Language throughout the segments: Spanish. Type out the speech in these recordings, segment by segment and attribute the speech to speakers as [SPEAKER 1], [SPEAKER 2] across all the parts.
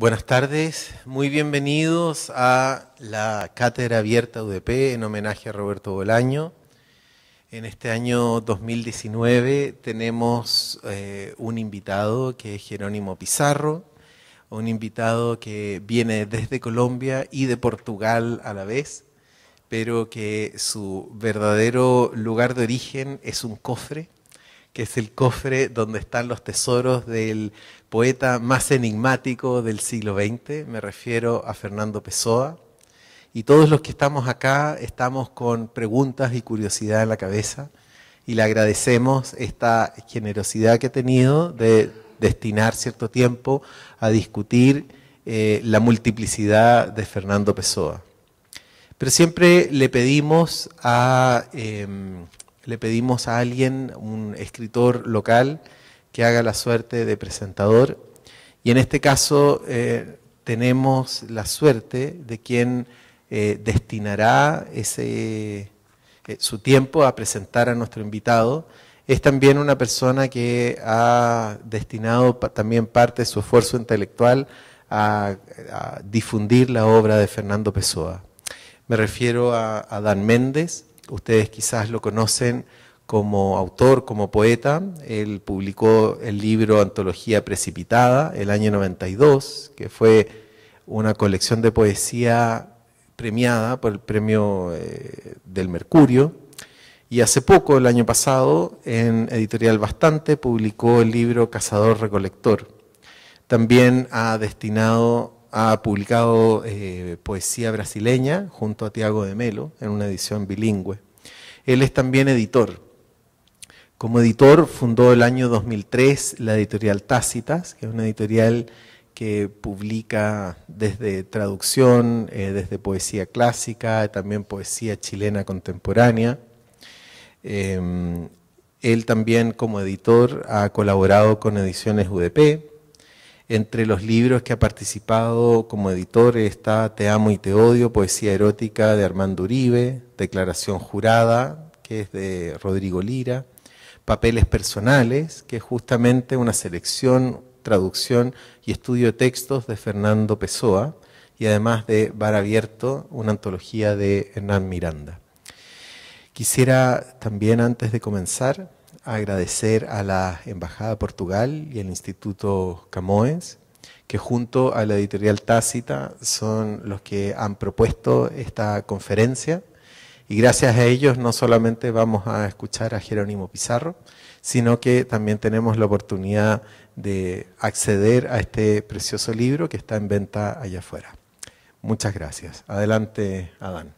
[SPEAKER 1] Buenas tardes, muy bienvenidos a la Cátedra Abierta UDP en homenaje a Roberto Bolaño. En este año 2019 tenemos eh, un invitado que es Jerónimo Pizarro, un invitado que viene desde Colombia y de Portugal a la vez, pero que su verdadero lugar de origen es un cofre que es el cofre donde están los tesoros del poeta más enigmático del siglo XX, me refiero a Fernando Pessoa. Y todos los que estamos acá estamos con preguntas y curiosidad en la cabeza y le agradecemos esta generosidad que ha tenido de destinar cierto tiempo a discutir eh, la multiplicidad de Fernando Pessoa. Pero siempre le pedimos a... Em, le pedimos a alguien, un escritor local, que haga la suerte de presentador. Y en este caso eh, tenemos la suerte de quien eh, destinará ese, eh, su tiempo a presentar a nuestro invitado. Es también una persona que ha destinado también parte de su esfuerzo intelectual a, difundir la obra de Fernando Pessoa. Me refiero a, a Dan Méndez, ustedes quizás lo conocen como autor, como poeta. Él publicó el libro Antología Precipitada el año 92, que fue una colección de poesía premiada por el premio eh, del Mercurio. Y hace poco, el año pasado, en Editorial Bastante, publicó el libro Cazador Recolector. También ha destinado ha publicado eh, poesía brasileña junto a Tiago de Melo en una edición bilingüe. Él es también editor. Como editor fundó el año 2003 la editorial Tácitas, que es una editorial que publica desde traducción, eh, desde poesía clásica, también poesía chilena contemporánea. Em, él también como editor ha colaborado con Ediciones UDP, entre los libros que ha participado como editor está Te amo y te odio, poesía erótica de Armando Uribe, Declaración jurada, que es de Rodrigo Lira, Papeles personales, que es justamente una selección, traducción y estudio de textos de Fernando Pessoa, y además de Bar Abierto, una antología de Hernán Miranda. Quisiera también, antes de comenzar, agradecer a la Embajada de Portugal y al Instituto Camões, que junto a la editorial Tácita son los que han propuesto esta conferencia. Y gracias a ellos no solamente vamos a escuchar a Jerónimo Pizarro, sino que también tenemos la oportunidad de acceder a este precioso libro que está en venta allá afuera. Muchas gracias. Adelante, Adán.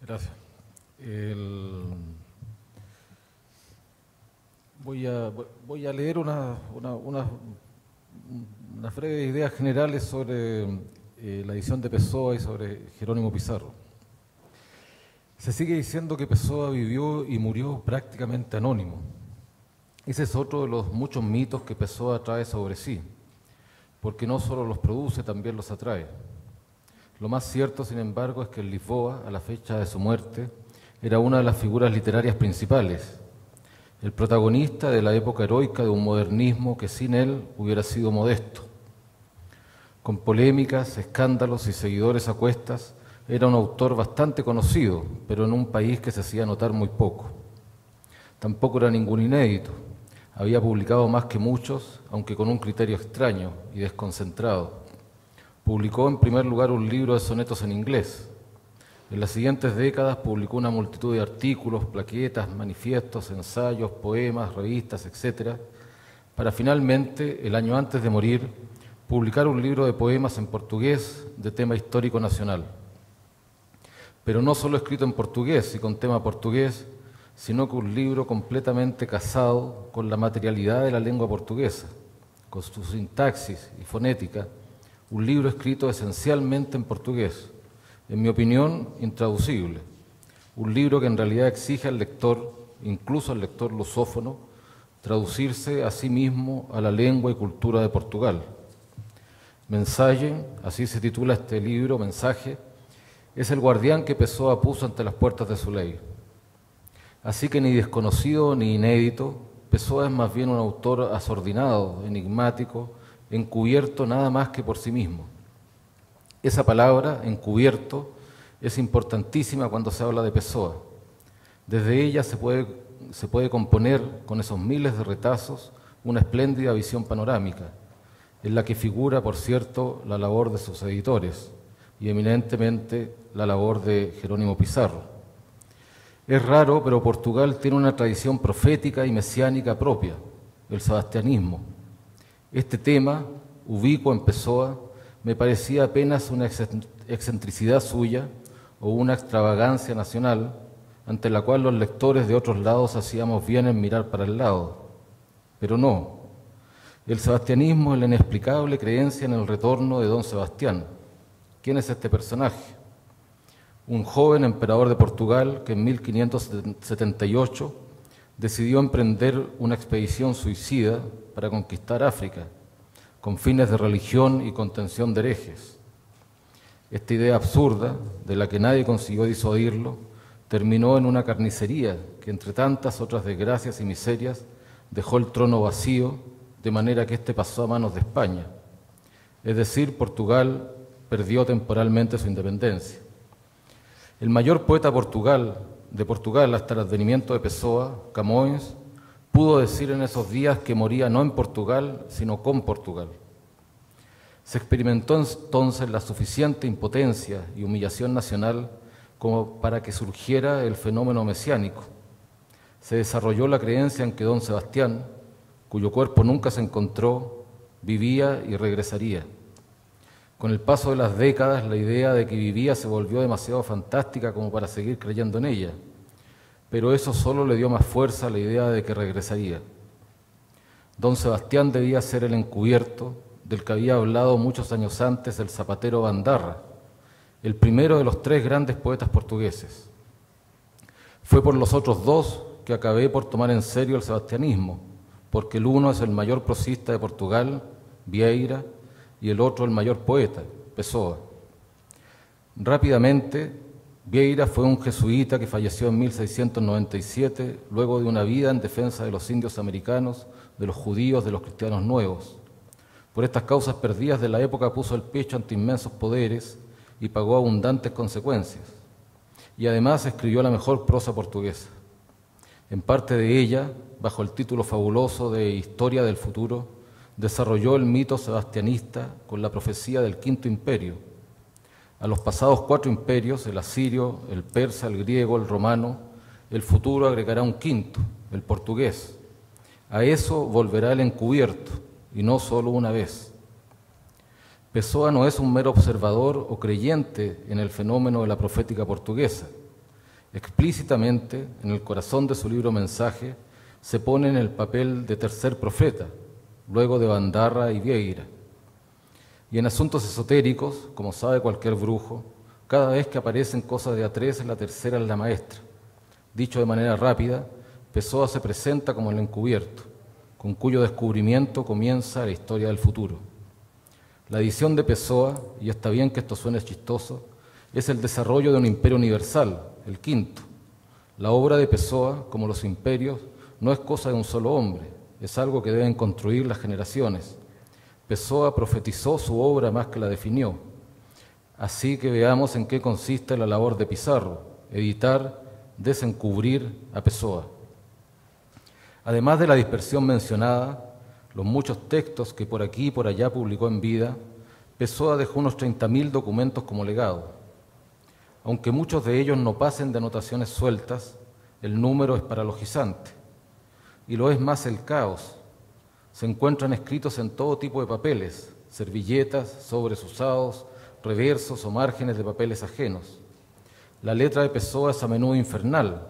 [SPEAKER 2] Gracias voy, a, leer unas una, ideas generales sobre eh, la edición de Pessoa y sobre Jerónimo Pizarro. Se sigue diciendo que Pessoa vivió y murió prácticamente anónimo. Ese es otro de los muchos mitos que Pessoa trae sobre sí, porque no solo los produce, también los atrae. Lo más cierto, sin embargo, es que el Lisboa, a la fecha de su muerte, era una de las figuras literarias principales, el protagonista de la época heroica de un modernismo que sin él hubiera sido modesto. Con polémicas, escándalos y seguidores a cuestas, era un autor bastante conocido, pero en un país que se hacía notar muy poco. Tampoco era ningún inédito. Había publicado más que muchos, aunque con un criterio extraño y desconcentrado. Publicó en primer lugar un libro de sonetos en inglés, en las siguientes décadas publicó una multitud de artículos, plaquetas, manifiestos, ensayos, poemas, revistas, etc., para finalmente, el año antes de morir, publicar un libro de poemas en portugués de tema histórico nacional. Pero no solo escrito en portugués y con tema portugués, sino que un libro completamente casado con la materialidad de la lengua portuguesa, con su sintaxis y fonética, un libro escrito esencialmente en portugués en mi opinión, intraducible. Un libro que en realidad exige al lector, incluso al lector lusófono, traducirse a sí mismo a la lengua y cultura de Portugal. Mensaje, así se titula este libro, Mensaje, es el guardián que Pessoa puso ante las puertas de su ley. Así que ni desconocido ni inédito, Pessoa es más bien un autor asordinado, enigmático, encubierto nada más que por sí mismo. Esa palabra, encubierto, es importantísima cuando se habla de Pessoa. Desde ella se puede, componer, con esos miles de retazos, una espléndida visión panorámica, en la que figura, por cierto, la labor de sus editores y eminentemente la labor de Jerónimo Pizarro. Es raro, pero Portugal tiene una tradición profética y mesiánica propia, el sebastianismo. Este tema, ubico en Pessoa, me parecía apenas una excentricidad suya o una extravagancia nacional ante la cual los lectores de otros lados hacíamos bien en mirar para el lado. Pero no. El sebastianismo es la inexplicable creencia en el retorno de don Sebastián. ¿Quién es este personaje? Un joven emperador de Portugal que en 1578 decidió emprender una expedición suicida para conquistar África con fines de religión y contención de herejes. Esta idea absurda, de la que nadie consiguió disuadirlo, terminó en una carnicería que, entre tantas otras desgracias y miserias, dejó el trono vacío, de manera que éste pasó a manos de España. Es decir, Portugal perdió temporalmente su independencia. El mayor poeta de Portugal hasta el advenimiento de Pessoa, Camões, pudo decir en esos días que moría no en Portugal, sino con Portugal. Se experimentó entonces la suficiente impotencia y humillación nacional como para que surgiera el fenómeno mesiánico. Se desarrolló la creencia en que don Sebastián, cuyo cuerpo nunca se encontró, vivía y regresaría. Con el paso de las décadas, la idea de que vivía se volvió demasiado fantástica como para seguir creyendo en ella pero eso solo le dio más fuerza a la idea de que regresaría. Don Sebastián debía ser el encubierto del que había hablado muchos años antes el zapatero Bandarra, el primero de los tres grandes poetas portugueses. Fue por los otros dos que acabé por tomar en serio el sebastianismo, porque el uno es el mayor prosista de Portugal, Vieira, y el otro el mayor poeta, Pessoa. Rápidamente Vieira fue un jesuita que falleció en 1697, luego de una vida en defensa de los indios americanos, de los judíos, de los cristianos nuevos. Por estas causas perdidas de la época puso el pecho ante inmensos poderes y pagó abundantes consecuencias. Y además escribió la mejor prosa portuguesa. En parte de ella, bajo el título fabuloso de Historia del Futuro, desarrolló el mito sebastianista con la profecía del Quinto Imperio a los pasados cuatro imperios, el asirio, el persa, el griego, el romano, el futuro agregará un quinto, el portugués. A eso volverá el encubierto, y no solo una vez. Pessoa no es un mero observador o creyente en el fenómeno de la profética portuguesa. Explícitamente, en el corazón de su libro Mensaje, se pone en el papel de tercer profeta, luego de Bandarra y Vieira y en asuntos esotéricos, como sabe cualquier brujo, cada vez que aparecen cosas de a la tercera es la maestra. Dicho de manera rápida, Pessoa se presenta como el encubierto, con cuyo descubrimiento comienza la historia del futuro. La edición de Pessoa, y está bien que esto suene chistoso, es el desarrollo de un imperio universal, el quinto. La obra de Pessoa, como los imperios, no es cosa de un solo hombre, es algo que deben construir las generaciones, Pessoa profetizó su obra más que la definió. Así que veamos en qué consiste la labor de Pizarro, editar, desencubrir a Pessoa. Además de la dispersión mencionada, los muchos textos que por aquí y por allá publicó en vida, Pessoa dejó unos 30.000 documentos como legado. Aunque muchos de ellos no pasen de anotaciones sueltas, el número es paralogizante. Y lo es más el caos, se encuentran escritos en todo tipo de papeles, servilletas, sobres usados, reversos o márgenes de papeles ajenos. La letra de Pessoa es a menudo infernal.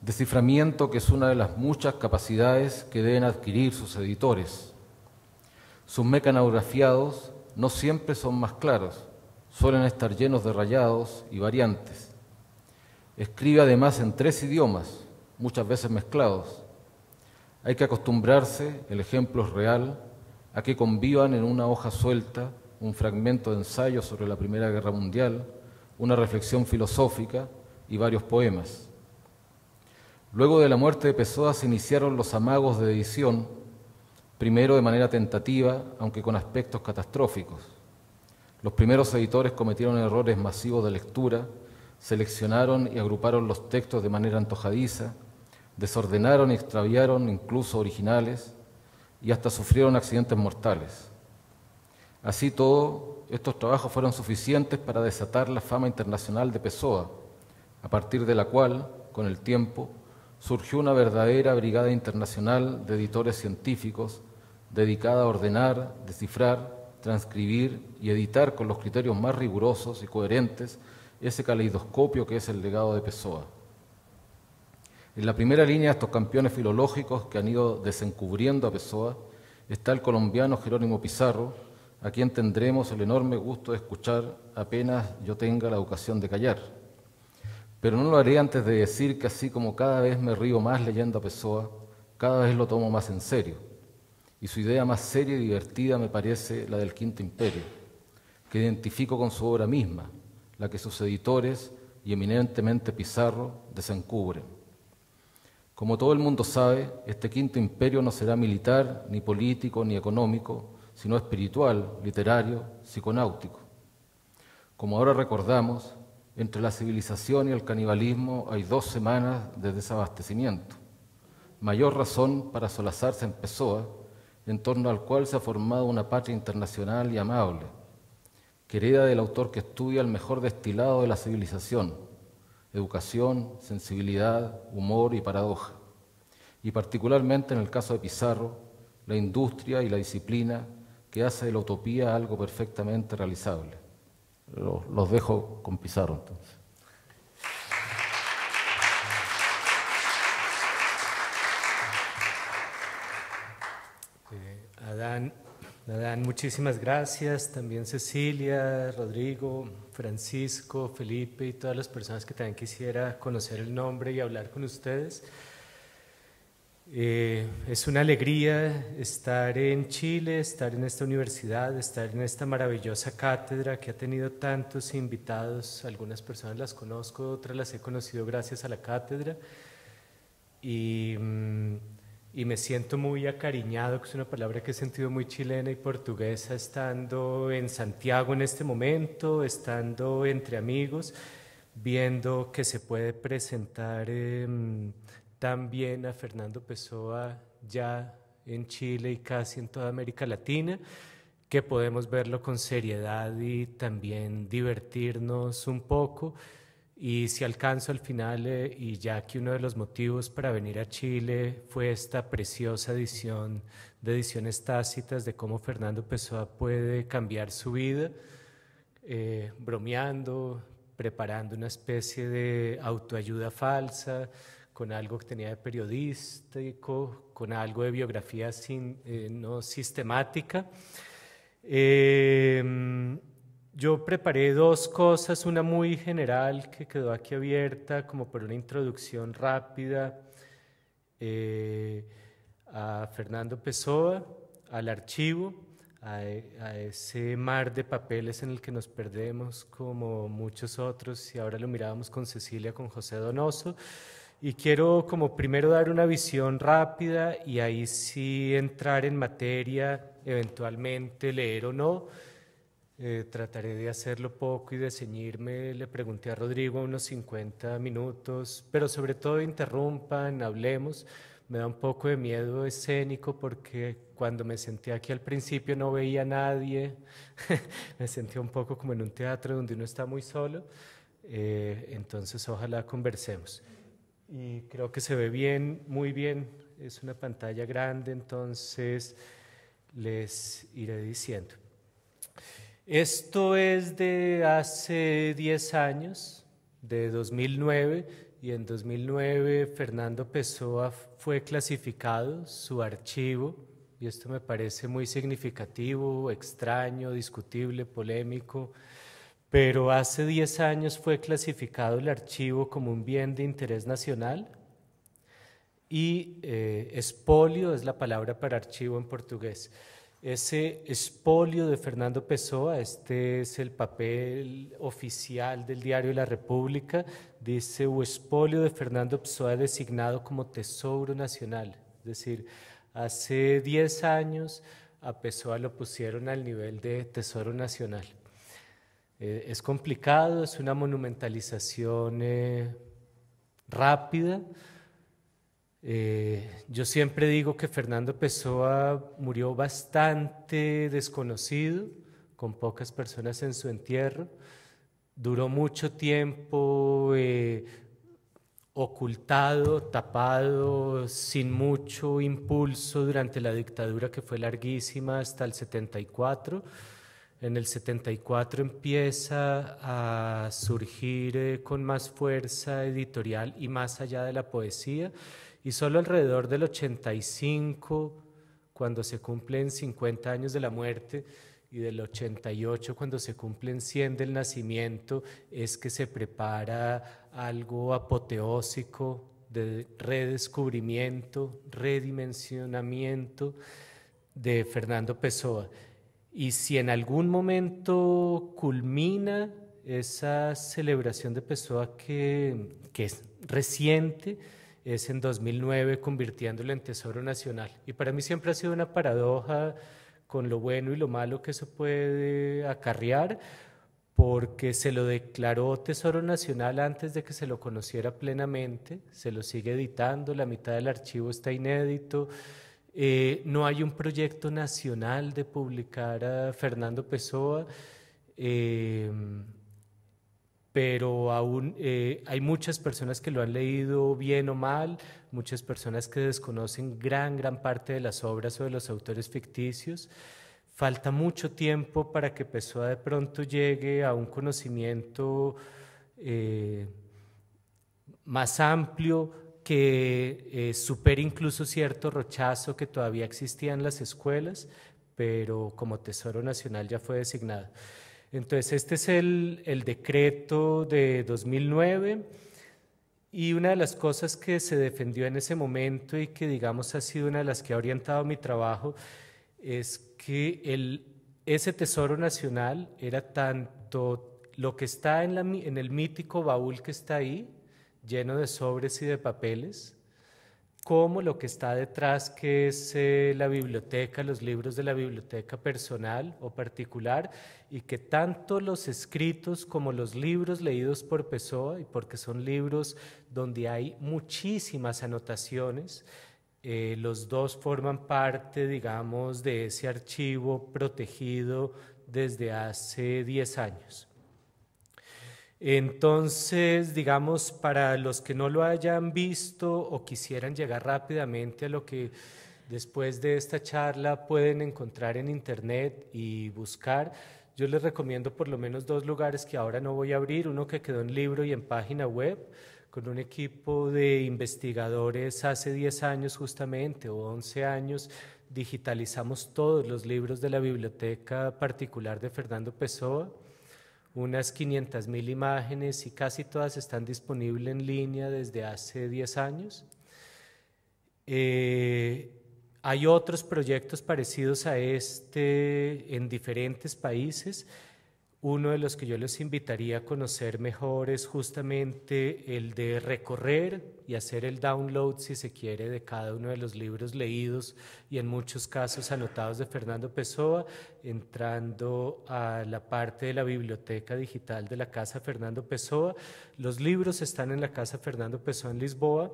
[SPEAKER 2] Desciframiento que es una de las muchas capacidades que deben adquirir sus editores. Sus mecanografiados no siempre son más claros, suelen estar llenos de rayados y variantes. Escribe además en tres idiomas, muchas veces mezclados, hay que acostumbrarse, el ejemplo es real, a que convivan en una hoja suelta un fragmento de ensayo sobre la Primera Guerra Mundial, una reflexión filosófica y varios poemas. Luego de la muerte de Pessoa se iniciaron los amagos de edición, primero de manera tentativa, aunque con aspectos catastróficos. Los primeros editores cometieron errores masivos de lectura, seleccionaron y agruparon los textos de manera antojadiza, desordenaron y extraviaron incluso originales y hasta sufrieron accidentes mortales. Así todo, estos trabajos fueron suficientes para desatar la fama internacional de Pessoa, a partir de la cual, con el tiempo, surgió una verdadera brigada internacional de editores científicos dedicada a ordenar, descifrar, transcribir y editar con los criterios más rigurosos y coherentes ese caleidoscopio que es el legado de Pessoa. En la primera línea de estos campeones filológicos que han ido desencubriendo a Pessoa está el colombiano Jerónimo Pizarro, a quien tendremos el enorme gusto de escuchar apenas yo tenga la educación de callar. Pero no lo haré antes de decir que así como cada vez me río más leyendo a Pessoa, cada vez lo tomo más en serio. Y su idea más seria y divertida me parece la del Quinto Imperio, que identifico con su obra misma, la que sus editores y eminentemente Pizarro desencubren. Como todo el mundo sabe, este quinto imperio no será militar, ni político, ni económico, sino espiritual, literario, psiconáutico. Como ahora recordamos, entre la civilización y el canibalismo hay dos semanas de desabastecimiento. Mayor razón para solazarse en Pessoa, en torno al cual se ha formado una patria internacional y amable, querida del autor que estudia el mejor destilado de la civilización, educación, sensibilidad, humor y paradoja. Y particularmente en el caso de Pizarro, la industria y la disciplina que hace de la utopía algo perfectamente realizable. Los, los dejo con Pizarro entonces.
[SPEAKER 3] Eh, Adán, Adán, muchísimas gracias. También Cecilia, Rodrigo, Francisco, Felipe y todas las personas que también quisiera conocer el nombre y hablar con ustedes. Eh, es una alegría estar en Chile, estar en esta universidad, estar en esta maravillosa cátedra que ha tenido tantos invitados. Algunas personas las conozco, otras las he conocido gracias a la cátedra. Y. Mm, y me siento muy acariñado, que es una palabra que he sentido muy chilena y portuguesa, estando en Santiago en este momento, estando entre amigos, viendo que se puede presentar em, también a Fernando Pessoa ya en Chile y casi en toda América Latina, que podemos verlo con seriedad y también divertirnos un poco. Y si alcanzo al final, eh, y ya que uno de los motivos para venir a Chile fue esta preciosa edición de ediciones tácitas de cómo Fernando Pessoa puede cambiar su vida, eh, bromeando, preparando una especie de autoayuda falsa, con algo que tenía de periodístico, con algo de biografía sin, eh, no sistemática. Eh, yo preparé dos cosas, una muy general que quedó aquí abierta como por una introducción rápida eh, a Fernando Pessoa, al archivo, a, e, a, ese mar de papeles en el que nos perdemos como muchos otros y ahora lo mirábamos con Cecilia, con José Donoso. Y quiero como primero dar una visión rápida y ahí sí entrar en materia, eventualmente leer o no eh, trataré de hacerlo poco y de ceñirme, le pregunté a Rodrigo, unos 50 minutos, pero sobre todo interrumpan, hablemos. Me da un poco de miedo escénico porque cuando me senté aquí al principio no veía a nadie, me sentía un poco como en un teatro donde uno está muy solo, eh, entonces ojalá conversemos. Y creo que se ve bien, muy bien, es una pantalla grande, entonces les iré diciendo. Esto es de hace 10 años, de 2009, y en 2009 Fernando Pessoa fue clasificado, su archivo, y esto me parece muy significativo, extraño, discutible, polémico, pero hace 10 años fue clasificado el archivo como un bien de interés nacional y eh, espolio es la palabra para archivo en portugués ese espolio de Fernando Pessoa, este es el papel oficial del diario La República, dice, o espolio de Fernando Pessoa designado como Tesoro Nacional. Es decir, hace 10 años a Pessoa lo pusieron al nivel de Tesoro Nacional. Eh, es complicado, es una monumentalización eh, rápida, eh, yo siempre digo que Fernando Pessoa murió bastante desconocido, con pocas personas en su entierro. Duró mucho tiempo eh, ocultado, tapado, sin mucho impulso durante la dictadura que fue larguísima hasta el 74. En el 74 empieza a surgir eh, con más fuerza editorial y más allá de la poesía y solo alrededor del 85, cuando se cumplen 50 años de la muerte, y del 88, cuando se cumplen 100 del nacimiento, es que se prepara algo apoteósico de redescubrimiento, redimensionamiento de Fernando Pessoa. Y si en algún momento culmina esa celebración de Pessoa que, que es reciente, es en 2009 convirtiéndolo en Tesoro Nacional. Y para mí siempre ha sido una paradoja con lo bueno y lo malo que eso puede acarrear, porque se lo declaró Tesoro Nacional antes de que se lo conociera plenamente, se lo sigue editando, la mitad del archivo está inédito, eh, no hay un proyecto nacional de publicar a Fernando Pessoa. Eh, pero aún eh, hay muchas personas que lo han leído bien o mal, muchas personas que desconocen gran, gran parte de las obras o de los autores ficticios. Falta mucho tiempo para que Pessoa de pronto llegue a un conocimiento eh, más amplio que eh, supere incluso cierto rechazo que todavía existía en las escuelas, pero como Tesoro Nacional ya fue designado. Entonces, este es el, decreto de 2009 y una de las cosas que se defendió en ese momento y que, digamos, ha sido una de las que ha orientado mi trabajo es que ese tesoro nacional era tanto lo que está en el mítico baúl que está ahí, lleno de sobres y de papeles, como lo que está detrás, que es eh, la biblioteca, los libros de la biblioteca personal o particular, y que tanto los escritos como los libros leídos por Pessoa, y porque son libros donde hay muchísimas anotaciones, eh, los dos forman parte, digamos, de ese archivo protegido desde hace 10 años. Entonces, digamos, para los que no lo hayan visto o quisieran llegar rápidamente a lo que después de esta charla pueden encontrar en internet y buscar, yo les recomiendo por lo menos dos lugares que ahora no voy a abrir, uno que quedó en libro y en página web con un equipo de investigadores hace 10 años justamente o 11 años digitalizamos todos los libros de la biblioteca particular de Fernando Pessoa unas 500.000 imágenes y casi todas están disponibles en línea desde hace 10 años. Eh, hay otros proyectos parecidos a este en diferentes países. Uno de los que yo les invitaría a conocer mejor es justamente el de recorrer y hacer el download, si se quiere, de cada uno de los libros leídos y en muchos casos anotados de Fernando Pessoa, entrando a la parte de la biblioteca digital de la Casa Fernando Pessoa. Los libros están en la Casa Fernando Pessoa en Lisboa.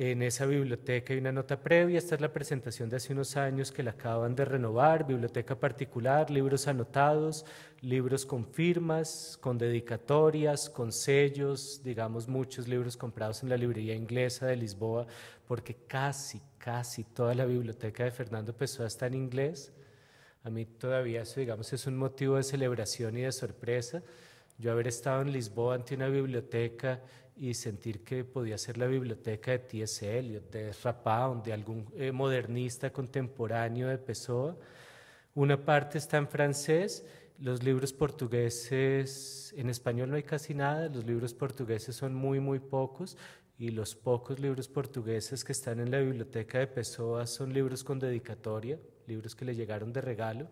[SPEAKER 3] En esa biblioteca hay una nota previa, esta es la presentación de hace unos años que la acaban de renovar, biblioteca particular, libros anotados, libros con firmas, con dedicatorias, con sellos, digamos muchos libros comprados en la librería inglesa de Lisboa, porque casi, casi toda la biblioteca de Fernando Pessoa está en inglés. A mí todavía eso, digamos, es un motivo de celebración y de sorpresa. Yo haber estado en Lisboa ante una biblioteca y sentir que podía ser la biblioteca de T.S. Eliot, de Rapaun, de algún eh, modernista contemporáneo de Pessoa. Una parte está en francés, los libros portugueses, en español no hay casi nada, los libros portugueses son muy, muy pocos y los pocos libros portugueses que están en la biblioteca de Pessoa son libros con dedicatoria, libros que le llegaron de regalo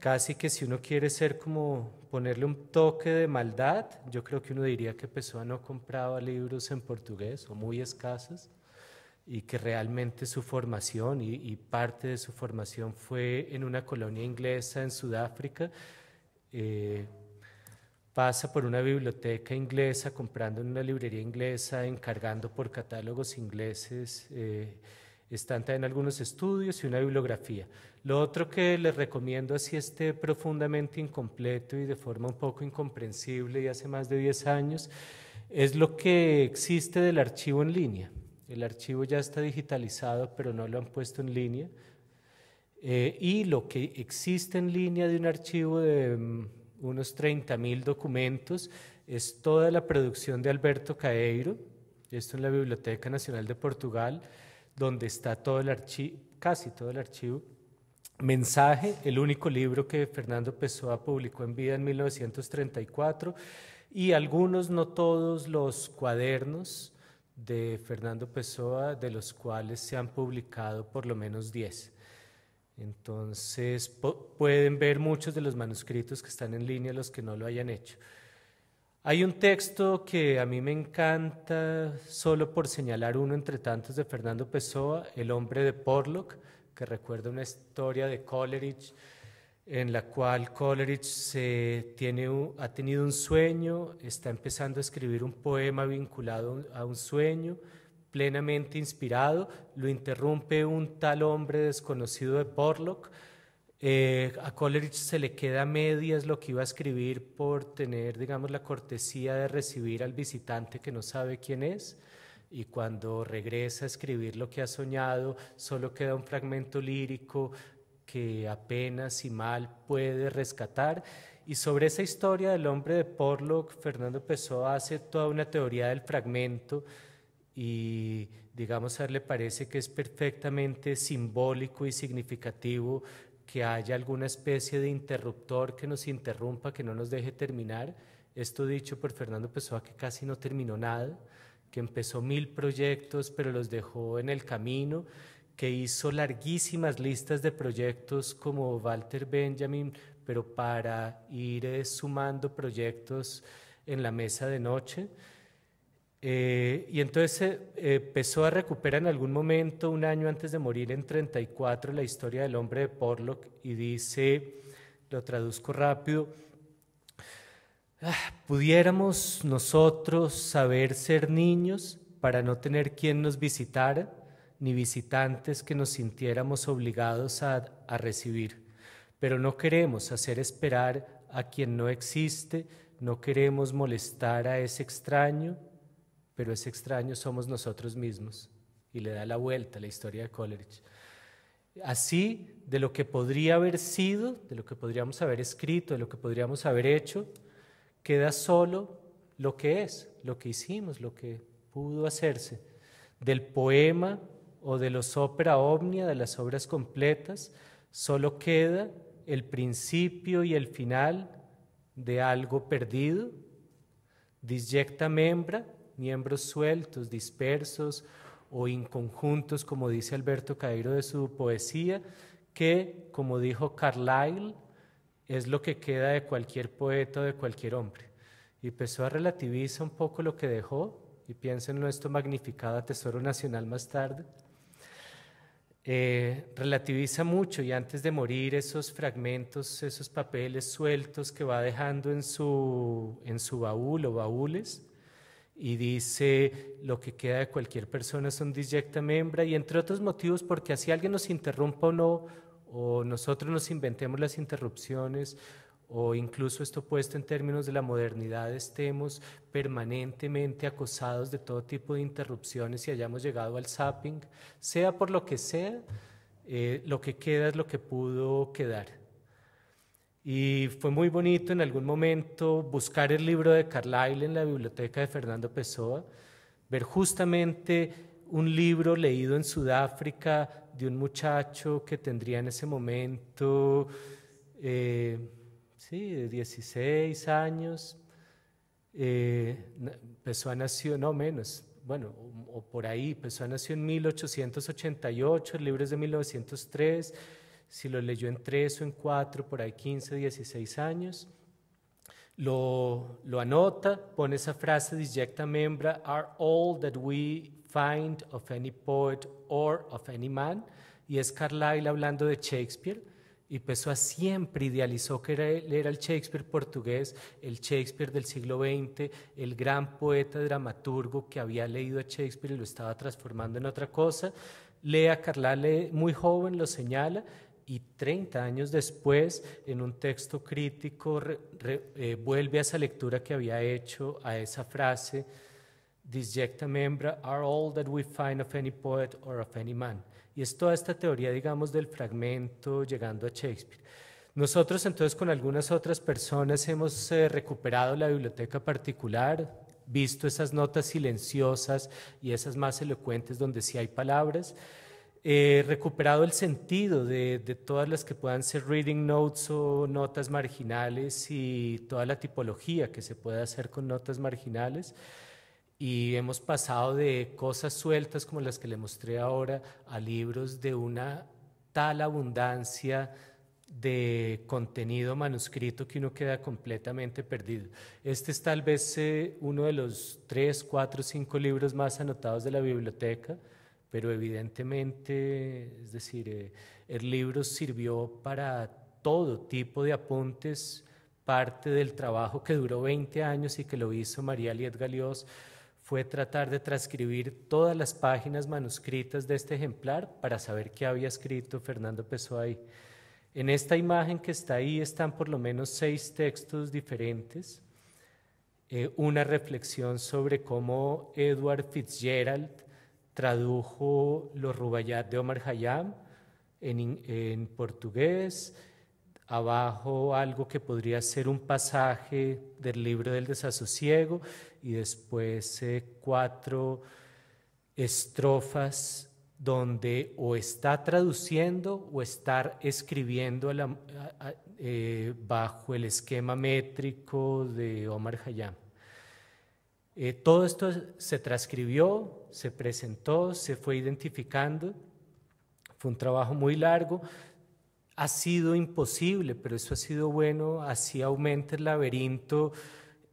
[SPEAKER 3] casi que si uno quiere ser como ponerle un toque de maldad, yo creo que uno diría que Pessoa no compraba libros en portugués o muy escasos y que realmente su formación y, parte de su formación fue en una colonia inglesa en Sudáfrica. Eh, pasa por una biblioteca inglesa, comprando en una librería inglesa, encargando por catálogos ingleses, eh, están en algunos estudios y una bibliografía. Lo otro que les recomiendo, así esté profundamente incompleto y de forma un poco incomprensible y hace más de 10 años, es lo que existe del archivo en línea. El archivo ya está digitalizado, pero no lo han puesto en línea. Eh, y lo que existe en línea de un archivo de mm, unos 30.000 documentos es toda la producción de Alberto Caeiro, esto en la Biblioteca Nacional de Portugal, donde está todo el archivo, casi todo el archivo Mensaje, el único libro que Fernando Pessoa publicó en vida en 1934, y algunos, no todos, los cuadernos de Fernando Pessoa, de los cuales se han publicado por lo menos 10. Entonces pueden ver muchos de los manuscritos que están en línea los que no lo hayan hecho. Hay un texto que a mí me encanta, solo por señalar uno entre tantos de Fernando Pessoa, El hombre de Porlock, que recuerda una historia de Coleridge en la cual Coleridge tiene, ha tenido un sueño, está empezando a escribir un poema vinculado a un sueño, plenamente inspirado, lo interrumpe un tal hombre desconocido de Porlock, eh, a Coleridge se le queda medias lo que iba a escribir por tener, digamos, la cortesía de recibir al visitante que no sabe quién es y cuando regresa a escribir lo que ha soñado, solo queda un fragmento lírico que apenas y mal puede rescatar. Y sobre esa historia del hombre de Porlock, Fernando Pessoa hace toda una teoría del fragmento y digamos a él le parece que es perfectamente simbólico y significativo que haya alguna especie de interruptor que nos interrumpa, que no nos deje terminar. Esto dicho por Fernando Pessoa que casi no terminó nada que empezó mil proyectos pero los dejó en el camino, que hizo larguísimas listas de proyectos como Walter Benjamin, pero para ir eh, sumando proyectos en la mesa de noche. Eh, y entonces eh, empezó a recuperar en algún momento, un año antes de morir, en 34, la historia del hombre de Porlock y dice, lo traduzco rápido, Ah, ¿Pudiéramos nosotros saber ser niños para no tener quien nos visitara, ni visitantes que nos sintiéramos obligados a, recibir? Pero no queremos hacer esperar a quien no existe, no queremos molestar a ese extraño, pero ese extraño somos nosotros mismos. Y le da la vuelta a la historia de Coleridge. Así, de lo que podría haber sido, de lo que podríamos haber escrito, de lo que podríamos haber hecho, Queda solo lo que es, lo que hicimos, lo que pudo hacerse. Del poema o de los opera omnia, de las obras completas, solo queda el principio y el final de algo perdido, disyecta membra, miembros sueltos, dispersos o inconjuntos, como dice Alberto Cairo de su poesía, que, como dijo Carlyle, es lo que queda de cualquier poeta o de cualquier hombre. Y Pessoa relativiza un poco lo que dejó y piensa en nuestro magnificado Tesoro Nacional más tarde. Eh, relativiza mucho y antes de morir esos fragmentos, esos papeles sueltos que va dejando en su, en su baúl o baúles y dice lo que queda de cualquier persona es un disyecta membra y entre otros motivos porque así alguien nos interrumpa o no, o nosotros nos inventemos las interrupciones, o incluso esto puesto en términos de la modernidad, estemos permanentemente acosados de todo tipo de interrupciones y hayamos llegado al zapping, sea por lo que sea, eh, lo que queda es lo que pudo quedar. Y fue muy bonito en algún momento buscar el libro de Carlyle en la biblioteca de Fernando Pessoa, ver justamente un libro leído en Sudáfrica de un muchacho que tendría en ese momento, eh, sí, de 16 años, eh, Pessoa nació, no menos, bueno, o, por ahí, a nació en 1888, el libro es de 1903, si lo leyó en tres o en cuatro por ahí 15, 16 años. Lo, lo anota, pone esa frase, disyecta membra, are all that we find of any poet or of any man, y es Carlyle hablando de Shakespeare, y Pessoa siempre idealizó que era el Shakespeare portugués, el Shakespeare del siglo XX, el gran poeta dramaturgo que había leído a Shakespeare y lo estaba transformando en otra cosa. Lea Carlyle muy joven lo señala y 30 años después, en un texto crítico, eh, vuelve a esa lectura que había hecho, a esa frase These membra are all that we find of any poet or of any man. Y es toda esta teoría, digamos, del fragmento llegando a Shakespeare. Nosotros entonces con algunas otras personas hemos eh, recuperado la biblioteca particular, visto esas notas silenciosas y esas más elocuentes donde sí hay palabras, eh, recuperado el sentido de, de, todas las que puedan ser reading notes o notas marginales y toda la tipología que se puede hacer con notas marginales y hemos pasado de cosas sueltas como las que le mostré ahora a libros de una tal abundancia de contenido manuscrito que uno queda completamente perdido. Este es tal vez eh, uno de los tres, cuatro, cinco libros más anotados de la biblioteca, pero evidentemente, es decir, eh, el libro sirvió para todo tipo de apuntes, parte del trabajo que duró 20 años y que lo hizo María Liet Galios, fue tratar de transcribir todas las páginas manuscritas de este ejemplar para saber qué había escrito Fernando Pessoa ahí. En esta imagen que está ahí están por lo menos seis textos diferentes. Eh, una reflexión sobre cómo Edward Fitzgerald tradujo los Rubayat de Omar Hayam en portugués. Abajo algo que podría ser un pasaje del libro del desasosiego y después eh, cuatro estrofas donde o está traduciendo o estar escribiendo eh, bajo el esquema métrico de Omar Hayam. Eh, todo esto se transcribió, se presentó, se fue identificando. Fue un trabajo muy largo. Ha sido imposible, pero eso ha sido bueno. Así aumenta el laberinto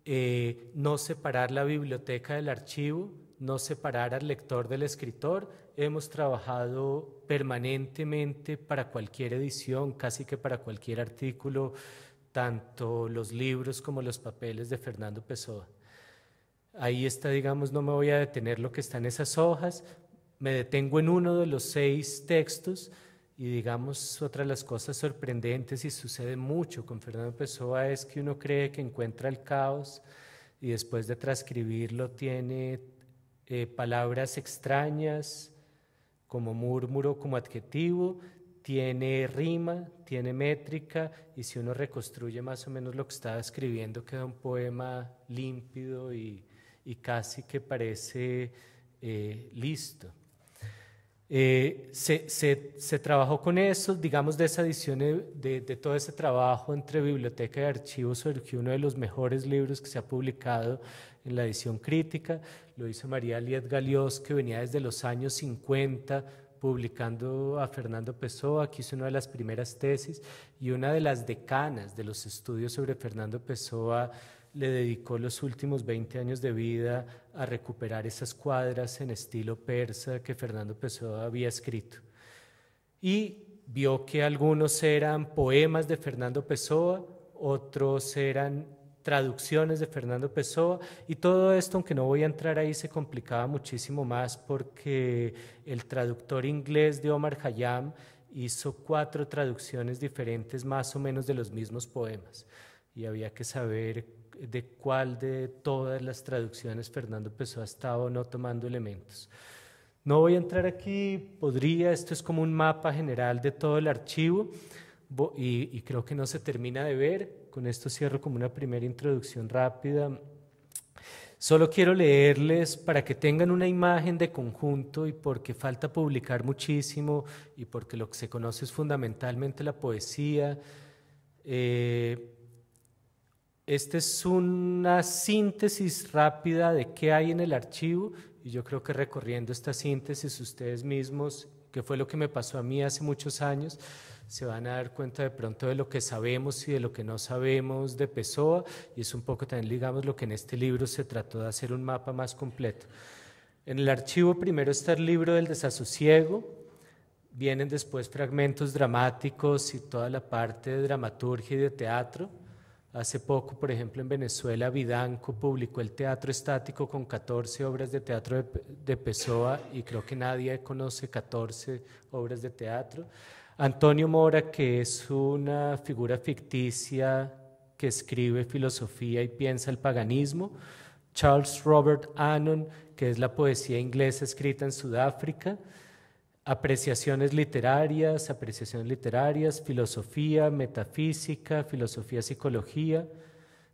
[SPEAKER 3] eh, no separar la biblioteca del archivo, no separar al lector del escritor. Hemos trabajado permanentemente para cualquier edición, casi que para cualquier artículo, tanto los libros como los papeles de Fernando Pessoa. Ahí está, digamos, no me voy a detener lo que está en esas hojas, me detengo en uno de los seis textos y digamos, otra de las cosas sorprendentes y sucede mucho con Fernando Pessoa es que uno cree que encuentra el caos y después de transcribirlo tiene eh, palabras extrañas como murmuro, como adjetivo, tiene rima, tiene métrica y si uno reconstruye más o menos lo que estaba escribiendo queda un poema límpido y, casi que parece eh, listo. Eh, se, se, trabajó con eso, digamos, de esa edición, eh, de, todo ese trabajo entre biblioteca y archivos, surgió uno de los mejores libros que se ha publicado en la edición crítica. Lo hizo María Liet Galios, que venía desde los años 50 publicando a Fernando Pessoa, que hizo una de las primeras tesis, y una de las decanas de los estudios sobre Fernando Pessoa le dedicó los últimos 20 años de vida a recuperar esas cuadras en estilo persa que Fernando Pessoa había escrito. Y vio que algunos eran poemas de Fernando Pessoa, otros eran traducciones de Fernando Pessoa y todo esto, aunque no voy a entrar ahí, se complicaba muchísimo más porque el traductor inglés de Omar Hayam hizo cuatro traducciones diferentes más o menos de los mismos poemas y había que saber de cuál de todas las traducciones Fernando Pessoa ha estado no tomando elementos. No voy a entrar aquí, podría, esto es como un mapa general de todo el archivo y, creo que no se termina de ver. Con esto cierro como una primera introducción rápida. Solo quiero leerles para que tengan una imagen de conjunto y porque falta publicar muchísimo y porque lo que se conoce es fundamentalmente la poesía. Eh, esta es una síntesis rápida de qué hay en el archivo y yo creo que recorriendo esta síntesis ustedes mismos, que fue lo que me pasó a mí hace muchos años, se van a dar cuenta de pronto de lo que sabemos y de lo que no sabemos de Pessoa, y es un poco también, digamos, lo que en este libro se trató de hacer un mapa más completo. En el archivo primero está el libro del desasosiego, vienen después fragmentos dramáticos y toda la parte de dramaturgia y de teatro. Hace poco, por ejemplo, en Venezuela, Vidanco publicó el teatro estático con 14 obras de teatro de, Pessoa y creo que nadie conoce 14 obras de teatro. Antonio Mora, que es una figura ficticia que escribe filosofía y piensa el paganismo. Charles Robert Annon, que es la poesía inglesa escrita en Sudáfrica apreciaciones literarias, apreciaciones literarias, filosofía, metafísica, filosofía, psicología.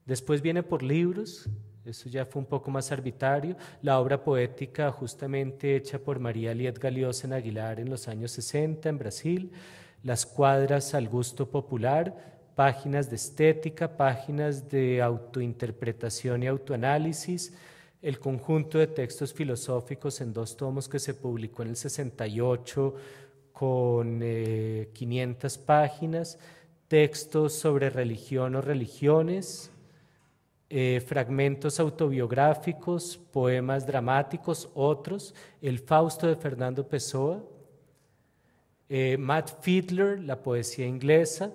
[SPEAKER 3] Después viene por libros, eso ya fue un poco más arbitrario, la obra poética justamente hecha por María Lietz Galios en Aguilar en los años 60 en Brasil, las cuadras al gusto popular, páginas de estética, páginas de autointerpretación y autoanálisis, el conjunto de textos filosóficos en dos tomos que se publicó en el 68 con 500 eh, páginas, textos sobre religión o religiones, eh, fragmentos autobiográficos, poemas dramáticos, otros, El Fausto de Fernando Pessoa, eh, Matt Fiedler, La poesía inglesa,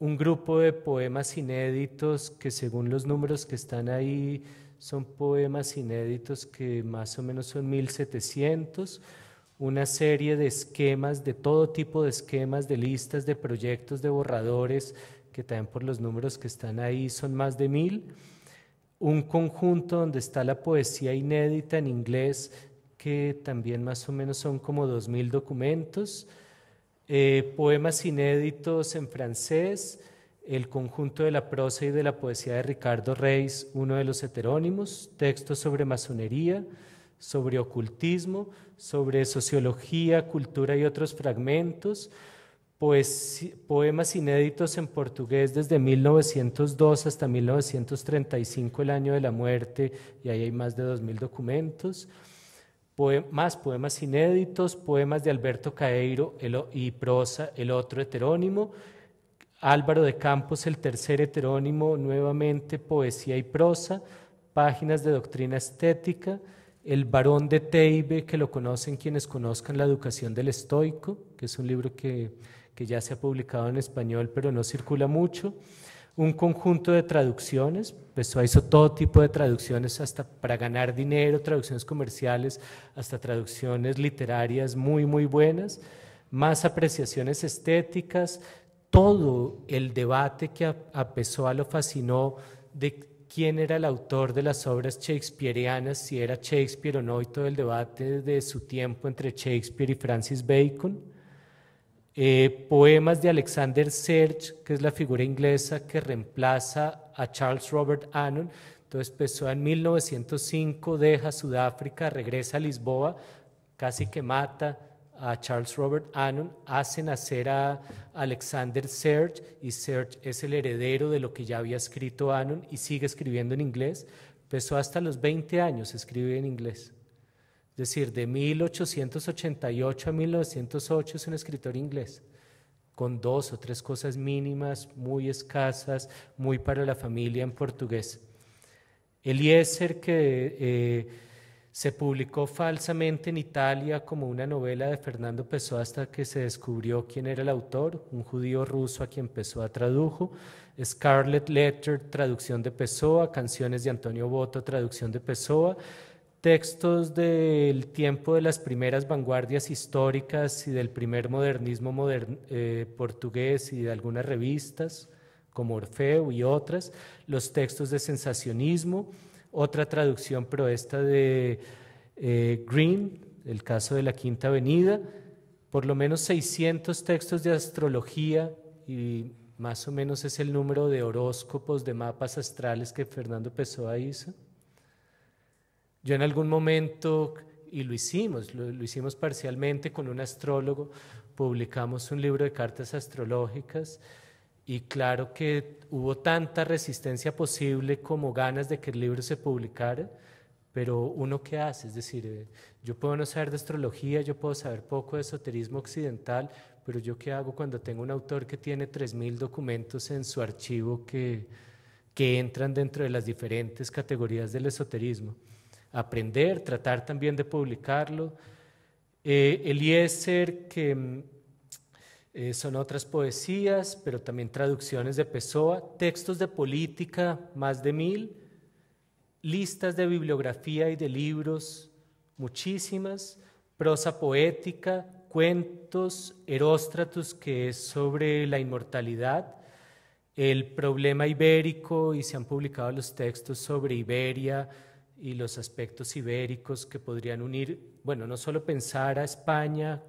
[SPEAKER 3] un grupo de poemas inéditos que según los números que están ahí son poemas inéditos que más o menos son 1700, una serie de esquemas, de todo tipo de esquemas, de listas, de proyectos, de borradores, que también por los números que están ahí son más de mil, un conjunto donde está la poesía inédita en inglés, que también más o menos son como dos mil documentos, eh, poemas inéditos en francés, el conjunto de la prosa y de la poesía de Ricardo Reis, uno de los heterónimos, textos sobre masonería, sobre ocultismo, sobre sociología, cultura y otros fragmentos, poemas inéditos en portugués desde 1902 hasta 1935, el año de la muerte, y ahí hay más de 2.000 documentos, más poemas inéditos, poemas de Alberto Caeiro y prosa, el otro heterónimo, Álvaro de Campos, el tercer heterónimo, nuevamente poesía y prosa, páginas de doctrina estética, El varón de Teibe, que lo conocen quienes conozcan la educación del estoico, que es un libro que, que ya se ha publicado en español pero no circula mucho, un conjunto de traducciones, Pessoa hizo todo tipo de traducciones hasta para ganar dinero, traducciones comerciales, hasta traducciones literarias muy, muy buenas, más apreciaciones estéticas, todo el debate que a, a Pessoa lo fascinó de quién era el autor de las obras shakespearianas, si era Shakespeare o no, y todo el debate de su tiempo entre Shakespeare y Francis Bacon. Eh, poemas de Alexander Serge, que es la figura inglesa que reemplaza a Charles Robert Annon. Entonces Pessoa en 1905 deja Sudáfrica, regresa a Lisboa, casi que mata a Charles Robert Annon, hace nacer a Alexander Serge y Serge es el heredero de lo que ya había escrito Annon y sigue escribiendo en inglés. Empezó hasta los 20 años, escribe en inglés. Es decir, de 1888 a 1908 es un escritor inglés, con dos o tres cosas mínimas, muy escasas, muy para la familia en portugués. Eliezer, que... Eh, se publicó falsamente en Italia como una novela de Fernando Pessoa hasta que se descubrió quién era el autor, un judío ruso a quien Pessoa tradujo, Scarlet Letter, traducción de Pessoa, Canciones de Antonio Boto, traducción de Pessoa, textos del tiempo de las primeras vanguardias históricas y del primer modernismo eh, portugués y de algunas revistas como Orfeo y otras, los textos de sensacionismo, otra traducción, pero esta de eh, Green, el caso de la Quinta Avenida, por lo menos 600 textos de astrología y más o menos es el número de horóscopos, de mapas astrales que Fernando Pessoa hizo. Yo en algún momento, y lo hicimos, lo hicimos parcialmente con un astrólogo, publicamos un libro de cartas astrológicas y claro que hubo tanta resistencia posible como ganas de que el libro se publicara, pero uno qué hace, es decir, eh, yo puedo no saber de astrología, yo puedo saber poco de esoterismo occidental, pero yo qué hago cuando tengo un autor que tiene 3.000 documentos en su archivo que, que entran dentro de las diferentes categorías del esoterismo. Aprender, tratar también de publicarlo. Eh, Eliezer, que mm, eh, son otras poesías, pero también traducciones de Pessoa, textos de política, más de mil, listas de bibliografía y de libros, muchísimas, prosa poética, cuentos, Heróstratus, que es sobre la inmortalidad, el problema ibérico, y se han publicado los textos sobre Iberia y los aspectos ibéricos que podrían unir, bueno, no solo pensar a España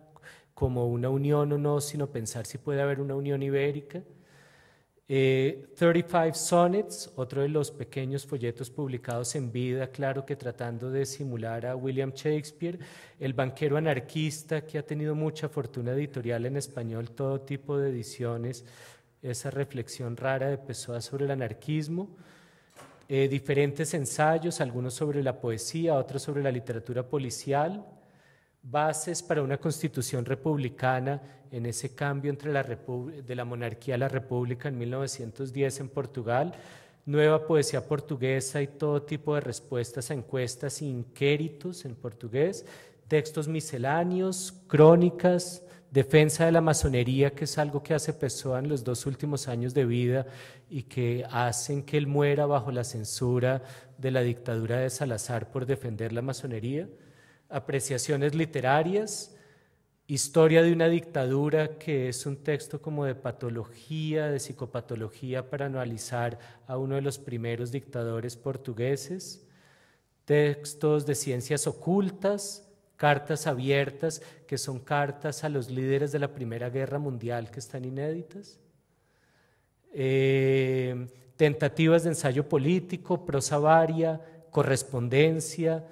[SPEAKER 3] como una unión o no, sino pensar si puede haber una unión ibérica. 35 eh, Sonnets, otro de los pequeños folletos publicados en vida, claro que tratando de simular a William Shakespeare, el banquero anarquista que ha tenido mucha fortuna editorial en español, todo tipo de ediciones, esa reflexión rara de Pessoa sobre el anarquismo, eh, diferentes ensayos, algunos sobre la poesía, otros sobre la literatura policial, bases para una constitución republicana en ese cambio entre la de la monarquía a la república en 1910 en Portugal, nueva poesía portuguesa y todo tipo de respuestas a encuestas e inquéritos en portugués, textos misceláneos, crónicas, defensa de la masonería, que es algo que hace Pessoa en los dos últimos años de vida y que hacen que él muera bajo la censura de la dictadura de Salazar por defender la masonería apreciaciones literarias, Historia de una dictadura, que es un texto como de patología, de psicopatología para analizar a uno de los primeros dictadores portugueses, textos de ciencias ocultas, cartas abiertas, que son cartas a los líderes de la Primera Guerra Mundial que están inéditas, eh, tentativas de ensayo político, prosa varia, correspondencia,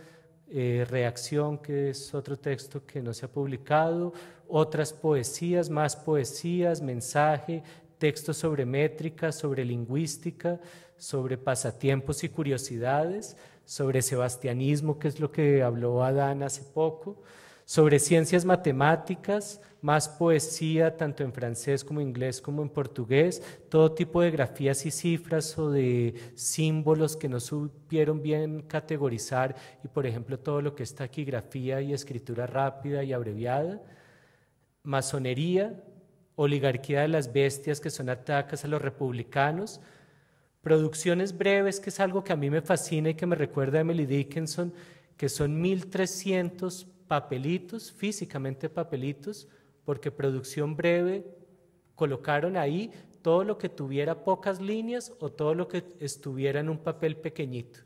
[SPEAKER 3] eh, Reacción, que es otro texto que no se ha publicado, otras poesías, más poesías, mensaje, textos sobre métrica, sobre lingüística, sobre pasatiempos y curiosidades, sobre sebastianismo, que es lo que habló Adán hace poco, sobre ciencias matemáticas, más poesía, tanto en francés como en inglés como en portugués, todo tipo de grafías y cifras o de símbolos que no supieron bien categorizar y por ejemplo todo lo que está aquí, grafía y escritura rápida y abreviada, masonería, oligarquía de las bestias que son atacas a los republicanos, producciones breves que es algo que a mí me fascina y que me recuerda a Emily Dickinson, que son 1300 papelitos, físicamente papelitos, porque producción breve colocaron ahí todo lo que tuviera pocas líneas o todo lo que estuviera en un papel pequeñito.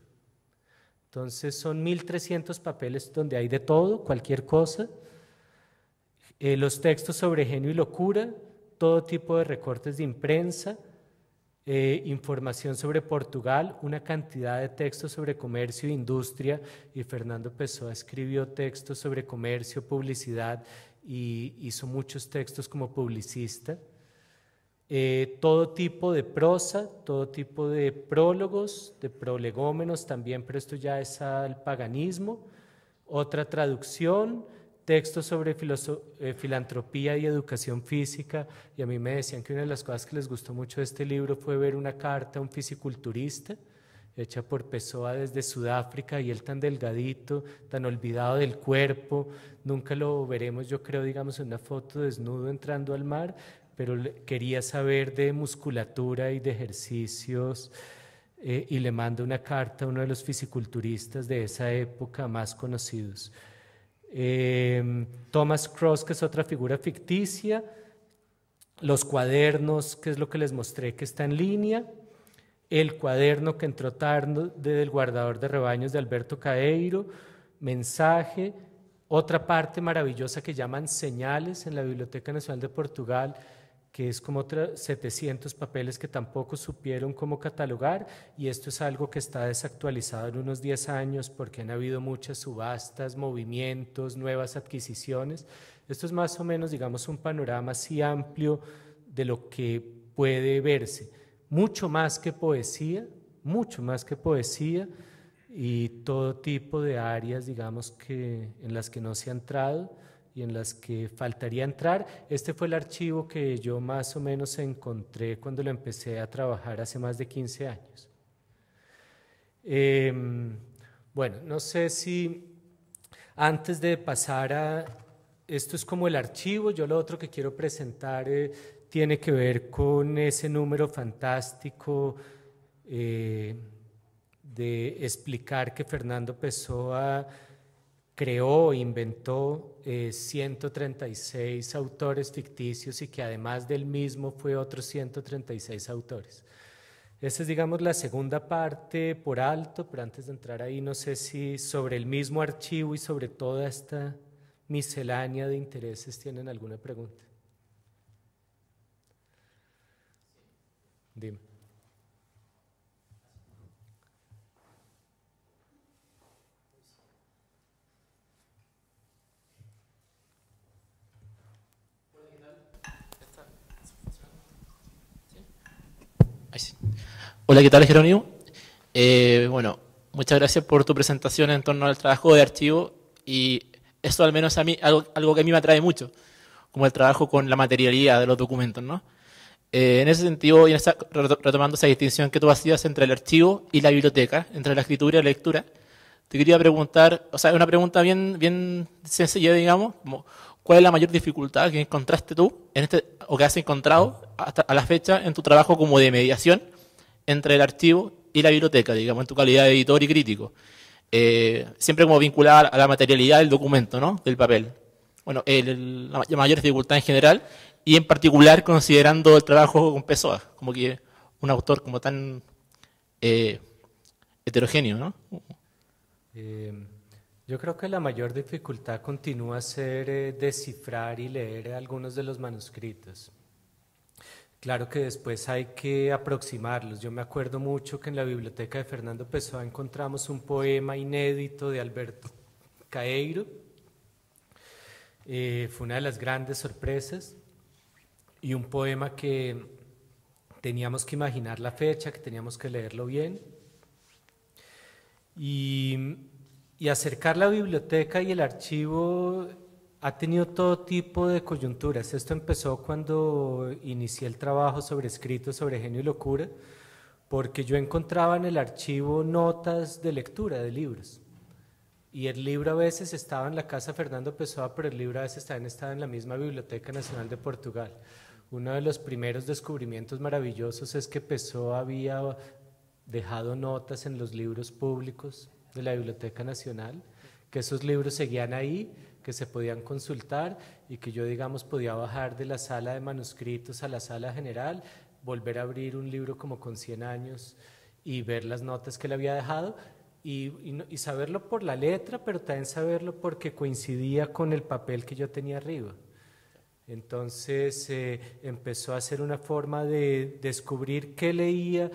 [SPEAKER 3] Entonces son 1.300 papeles donde hay de todo, cualquier cosa. Eh, los textos sobre genio y locura, todo tipo de recortes de imprensa, eh, información sobre Portugal, una cantidad de textos sobre comercio e industria, y Fernando Pessoa escribió textos sobre comercio, publicidad, y hizo muchos textos como publicista. Eh, todo tipo de prosa, todo tipo de prólogos, de prolegómenos también, pero esto ya es al paganismo. Otra traducción, textos sobre eh, filantropía y educación física, y a mí me decían que una de las cosas que les gustó mucho de este libro fue ver una carta a un fisiculturista hecha por Pessoa desde Sudáfrica, y él tan delgadito, tan olvidado del cuerpo, nunca lo veremos, yo creo, digamos, en una foto desnudo entrando al mar, pero quería saber de musculatura y de ejercicios. Eh, y le mando una carta a uno de los fisiculturistas de esa época más conocidos. Em, Thomas Cross, que es otra figura ficticia, los cuadernos, que es lo que les mostré que está en línea, el cuaderno que entró tarde del guardador de rebaños de Alberto Caeiro, mensaje, otra parte maravillosa que llaman señales en la Biblioteca Nacional de Portugal, que es como 700 papeles que tampoco supieron cómo catalogar y esto es algo que está desactualizado en unos 10 años porque han habido muchas subastas, movimientos, nuevas adquisiciones. Esto es más o menos, digamos, un panorama así amplio de lo que puede verse. Mucho más que poesía, mucho más que poesía y todo tipo de áreas, digamos, que, en las que no se ha entrado y en las que faltaría entrar. Este fue el archivo que yo más o menos encontré cuando lo empecé a trabajar hace más de 15 años. Em, bueno, no sé si antes de pasar a... Esto es como el archivo, yo lo otro que quiero presentar eh, tiene que ver con ese número fantástico eh, de explicar que Fernando Pessoa creó, inventó 136 eh, autores ficticios y que además del mismo fue otros 136 autores. Esa es, digamos, la segunda parte por alto, pero antes de entrar ahí, no sé si sobre el mismo archivo y sobre toda esta miscelánea de intereses tienen alguna pregunta. Dime.
[SPEAKER 4] Hola, ¿qué tal Jerónimo? Eh, bueno, muchas gracias por tu presentación en torno al trabajo de archivo y esto al menos a mí, algo, que a mí me atrae mucho, como el trabajo con la materialidad de los documentos, ¿no? Eh, en ese sentido, y retomando esa distinción que tú hacías entre el archivo y la biblioteca, entre la escritura y la lectura, te quería preguntar, o sea, una pregunta bien, bien sencilla, digamos, ¿cuál es la mayor dificultad que encontraste tú en este, o que has encontrado hasta a la fecha en tu trabajo como de mediación? entre el archivo y la biblioteca, digamos, en tu calidad de editor y crítico. Eh, siempre como vinculada a la materialidad del documento, ¿no? Del papel. Bueno, la mayor dificultad en general y en particular considerando el trabajo con Pessoa, como que un autor como tan eh, heterogéneo, ¿no?
[SPEAKER 3] Eh, yo creo que la mayor dificultad continúa a ser descifrar y leer algunos de los manuscritos. Claro que después hay que aproximarlos. Yo me acuerdo mucho que en la biblioteca de Fernando Pessoa encontramos un poema inédito de Alberto Caeiro. Eh, fue una de las grandes sorpresas y un poema que teníamos que imaginar la fecha, que teníamos que leerlo bien. y acercar la biblioteca y el archivo ha tenido todo tipo de coyunturas. Esto empezó cuando inicié el trabajo sobre escritos sobre genio y locura, porque yo encontraba en el archivo notas de lectura de libros. Y el libro a veces estaba en la casa Fernando Pessoa, pero el libro a veces también estaba en la misma Biblioteca Nacional de Portugal. Uno de los primeros descubrimientos maravillosos es que Pessoa había dejado notas en los libros públicos de la Biblioteca Nacional, que esos libros seguían ahí que se podían consultar y que yo, digamos, podía bajar de la sala de manuscritos a la sala general, volver a abrir un libro como con 100 años y ver las notas que le había dejado y, saberlo por la letra, pero también saberlo porque coincidía con el papel que yo tenía arriba. Entonces eh, empezó a ser una forma de descubrir qué leía,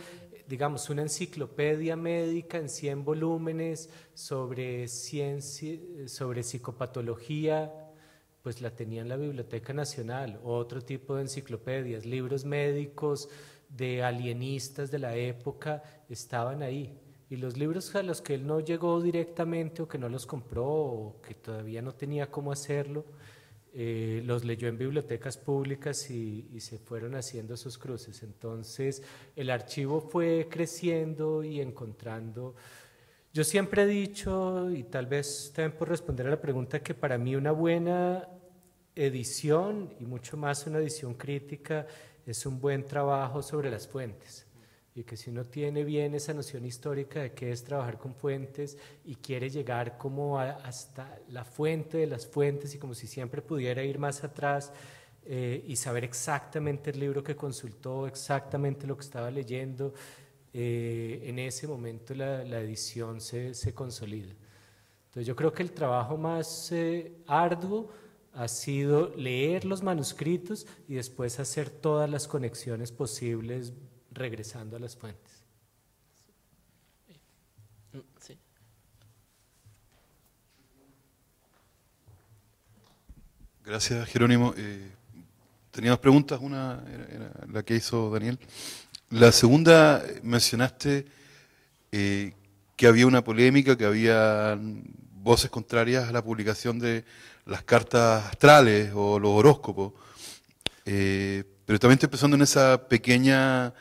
[SPEAKER 3] digamos, una enciclopedia médica en 100 volúmenes sobre, ciencia, sobre psicopatología, pues la tenía en la Biblioteca Nacional, otro tipo de enciclopedias, libros médicos de alienistas de la época estaban ahí. Y los libros a los que él no llegó directamente o que no los compró o que todavía no tenía cómo hacerlo, eh, los leyó en bibliotecas públicas y, y, se fueron haciendo sus cruces. Entonces el archivo fue creciendo y encontrando... Yo siempre he dicho, y tal vez también por responder a la pregunta, que para mí una buena edición, y mucho más una edición crítica, es un buen trabajo sobre las fuentes y que si uno tiene bien esa noción histórica de qué es trabajar con fuentes y quiere llegar como hasta la fuente de las fuentes y como si siempre pudiera ir más atrás eh, y saber exactamente el libro que consultó, exactamente lo que estaba leyendo, eh, en ese momento la, edición se, consolida. Entonces yo creo que el trabajo más eh, arduo ha sido leer los manuscritos y después hacer todas las conexiones posibles regresando a las fuentes.
[SPEAKER 5] Gracias, Jerónimo.
[SPEAKER 1] Eh, tenía preguntas. Una era la que hizo Daniel. La segunda, mencionaste eh, que había una polémica, que había voces contrarias a la publicación de las cartas astrales o los horóscopos. Eh, pero también estoy pensando en esa pequeña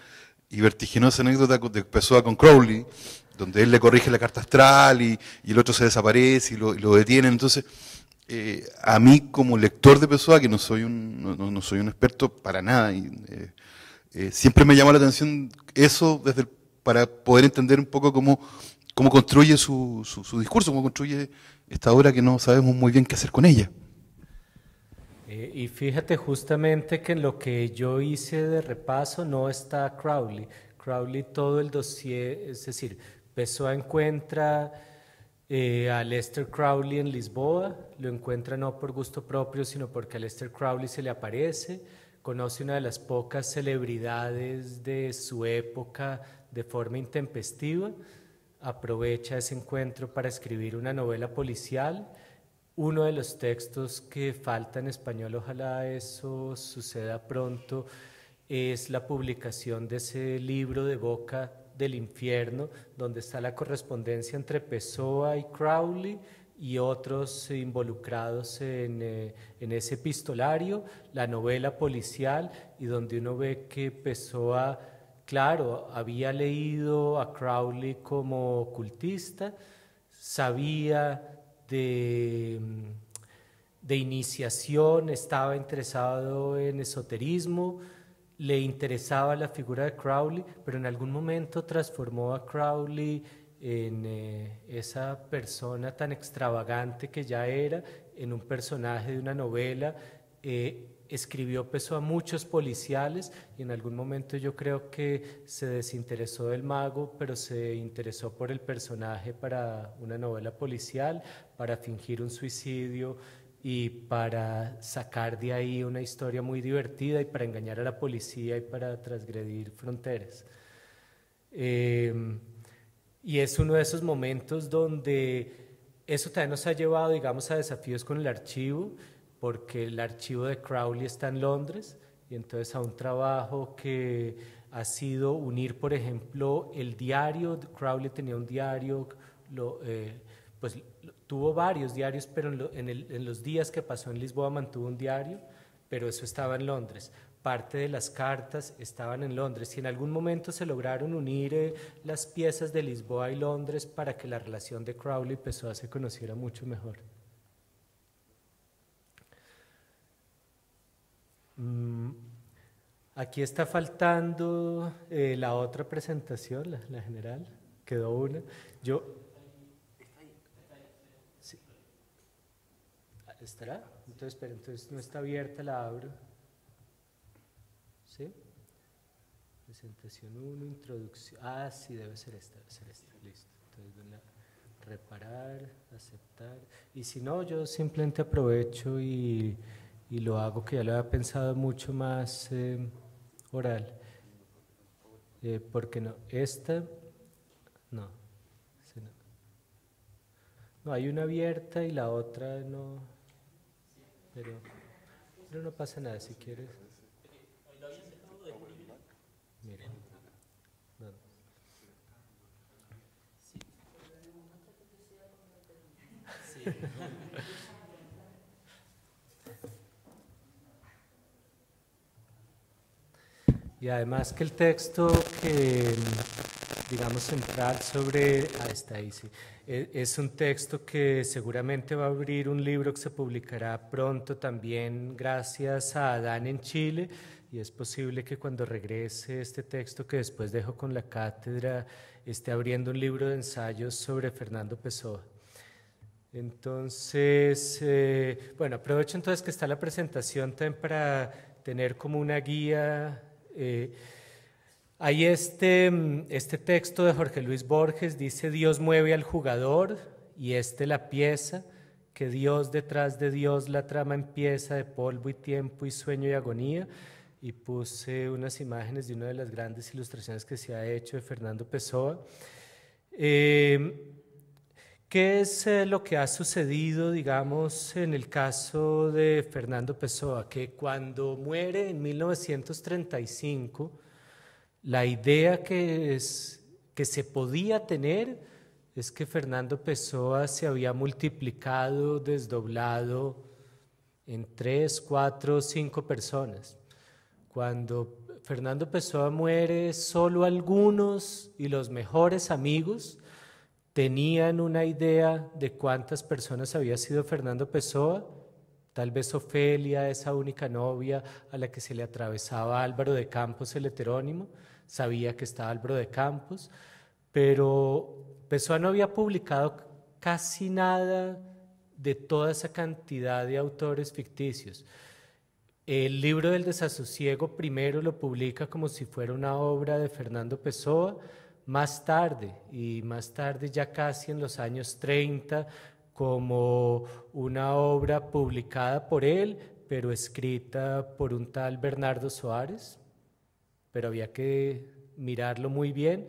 [SPEAKER 1] y vertiginosa anécdota de Pessoa con Crowley, donde él le corrige la carta astral y, el otro se
[SPEAKER 5] desaparece y lo, detiene. Entonces, eh, a mí como lector de Pessoa, que no soy un, no, soy un experto para nada, eh, eh, siempre me llamó la atención eso desde para poder entender un poco cómo, cómo construye su, su discurso,
[SPEAKER 1] cómo construye esta obra que no sabemos muy bien qué hacer con ella.
[SPEAKER 3] Eh, y fíjate justamente que en lo que yo hice de repaso no está Crowley. Crowley todo el dossier, es decir, Pessoa encuentra eh, a Lester Crowley en Lisboa, lo encuentra no por gusto propio, sino porque a Lester Crowley se le aparece, conoce una de las pocas celebridades de su época de forma intempestiva, aprovecha ese encuentro para escribir una novela policial uno de los textos que falta en español, ojalá eso suceda pronto, es la publicación de ese libro de boca del infierno, donde está la correspondencia entre Pessoa y Crowley y otros involucrados en, eh, ese epistolario, la novela policial, y donde uno ve que Pessoa, claro, había leído a Crowley como ocultista, sabía de, iniciación, estaba interesado en esoterismo, le interesaba la figura de Crowley, pero en algún momento transformó a Crowley en eh, esa persona tan extravagante que ya era, en un personaje de una novela eh, escribió peso a muchos policiales y en algún momento yo creo que se desinteresó del mago, pero se interesó por el personaje para una novela policial, para fingir un suicidio y para sacar de ahí una historia muy divertida y para engañar a la policía y para transgredir fronteras. Em, y es uno de esos momentos donde eso también nos ha llevado, digamos, a desafíos con el archivo porque el archivo de Crowley está en Londres y entonces a un trabajo que ha sido unir, por ejemplo, el diario, Crowley tenía un diario, eh, pues tuvo varios diarios, pero en, los días que pasó en Lisboa mantuvo un diario, pero eso estaba en Londres. Parte de las cartas estaban en Londres. y en algún momento se lograron unir eh, las piezas de Lisboa y Londres para que la relación de Crowley Pessoa se conociera mucho mejor. Aquí está faltando eh, la otra presentación, la, general. Quedó una. Yo. Sí. Ah, ¿Estará? Entonces, pero entonces no está abierta, la abro. ¿Sí? Presentación 1, introducción. Ah, sí, debe ser esta, ser esta. Listo. Entonces, reparar, aceptar. Y si no, yo simplemente aprovecho y, y, lo hago que ya lo había pensado mucho más. Em, oral. Eh, porque no, esta, no. No, hay una abierta y la otra no. Pero, no pasa nada si quieres. Mira. Y además que el texto que, digamos, central sobre... ahí está ahí, sí. E, es un texto que seguramente va a abrir un libro que se publicará pronto también gracias a Adán en Chile y es posible que cuando regrese este texto que después dejo con la cátedra esté abriendo un libro de ensayos sobre Fernando Pessoa. Entonces, eh, bueno, aprovecho entonces que está la presentación también para tener como una guía hay eh, este, mm, este texto de Jorge Luis Borges, dice, Dios mueve al jugador y este la pieza, que Dios detrás de Dios la trama empieza de polvo y tiempo y sueño y agonía. Y puse unas imágenes de una de las grandes ilustraciones que se ha hecho de Fernando Pessoa. Eh, ¿Qué es eh, lo que ha sucedido, digamos, en el caso de Fernando Pessoa? Que cuando muere en 1935, la idea que, es, que se podía tener es que Fernando Pessoa se había multiplicado, desdoblado en tres, cuatro, cinco personas. Cuando Fernando Pessoa muere, solo algunos y los mejores amigos ¿Tenían una idea de cuántas personas había sido Fernando Pessoa? Tal vez Ofelia, esa única novia a la que se le atravesaba Álvaro de Campos, el heterónimo, sabía que estaba Álvaro de Campos, pero Pessoa no había publicado casi nada de toda esa cantidad de autores ficticios. El libro del desasosiego primero lo publica como si fuera una obra de Fernando Pessoa, más tarde, y más tarde ya casi en los años 30, como una obra publicada por él, pero escrita por un tal Bernardo Suárez, pero había que mirarlo muy bien.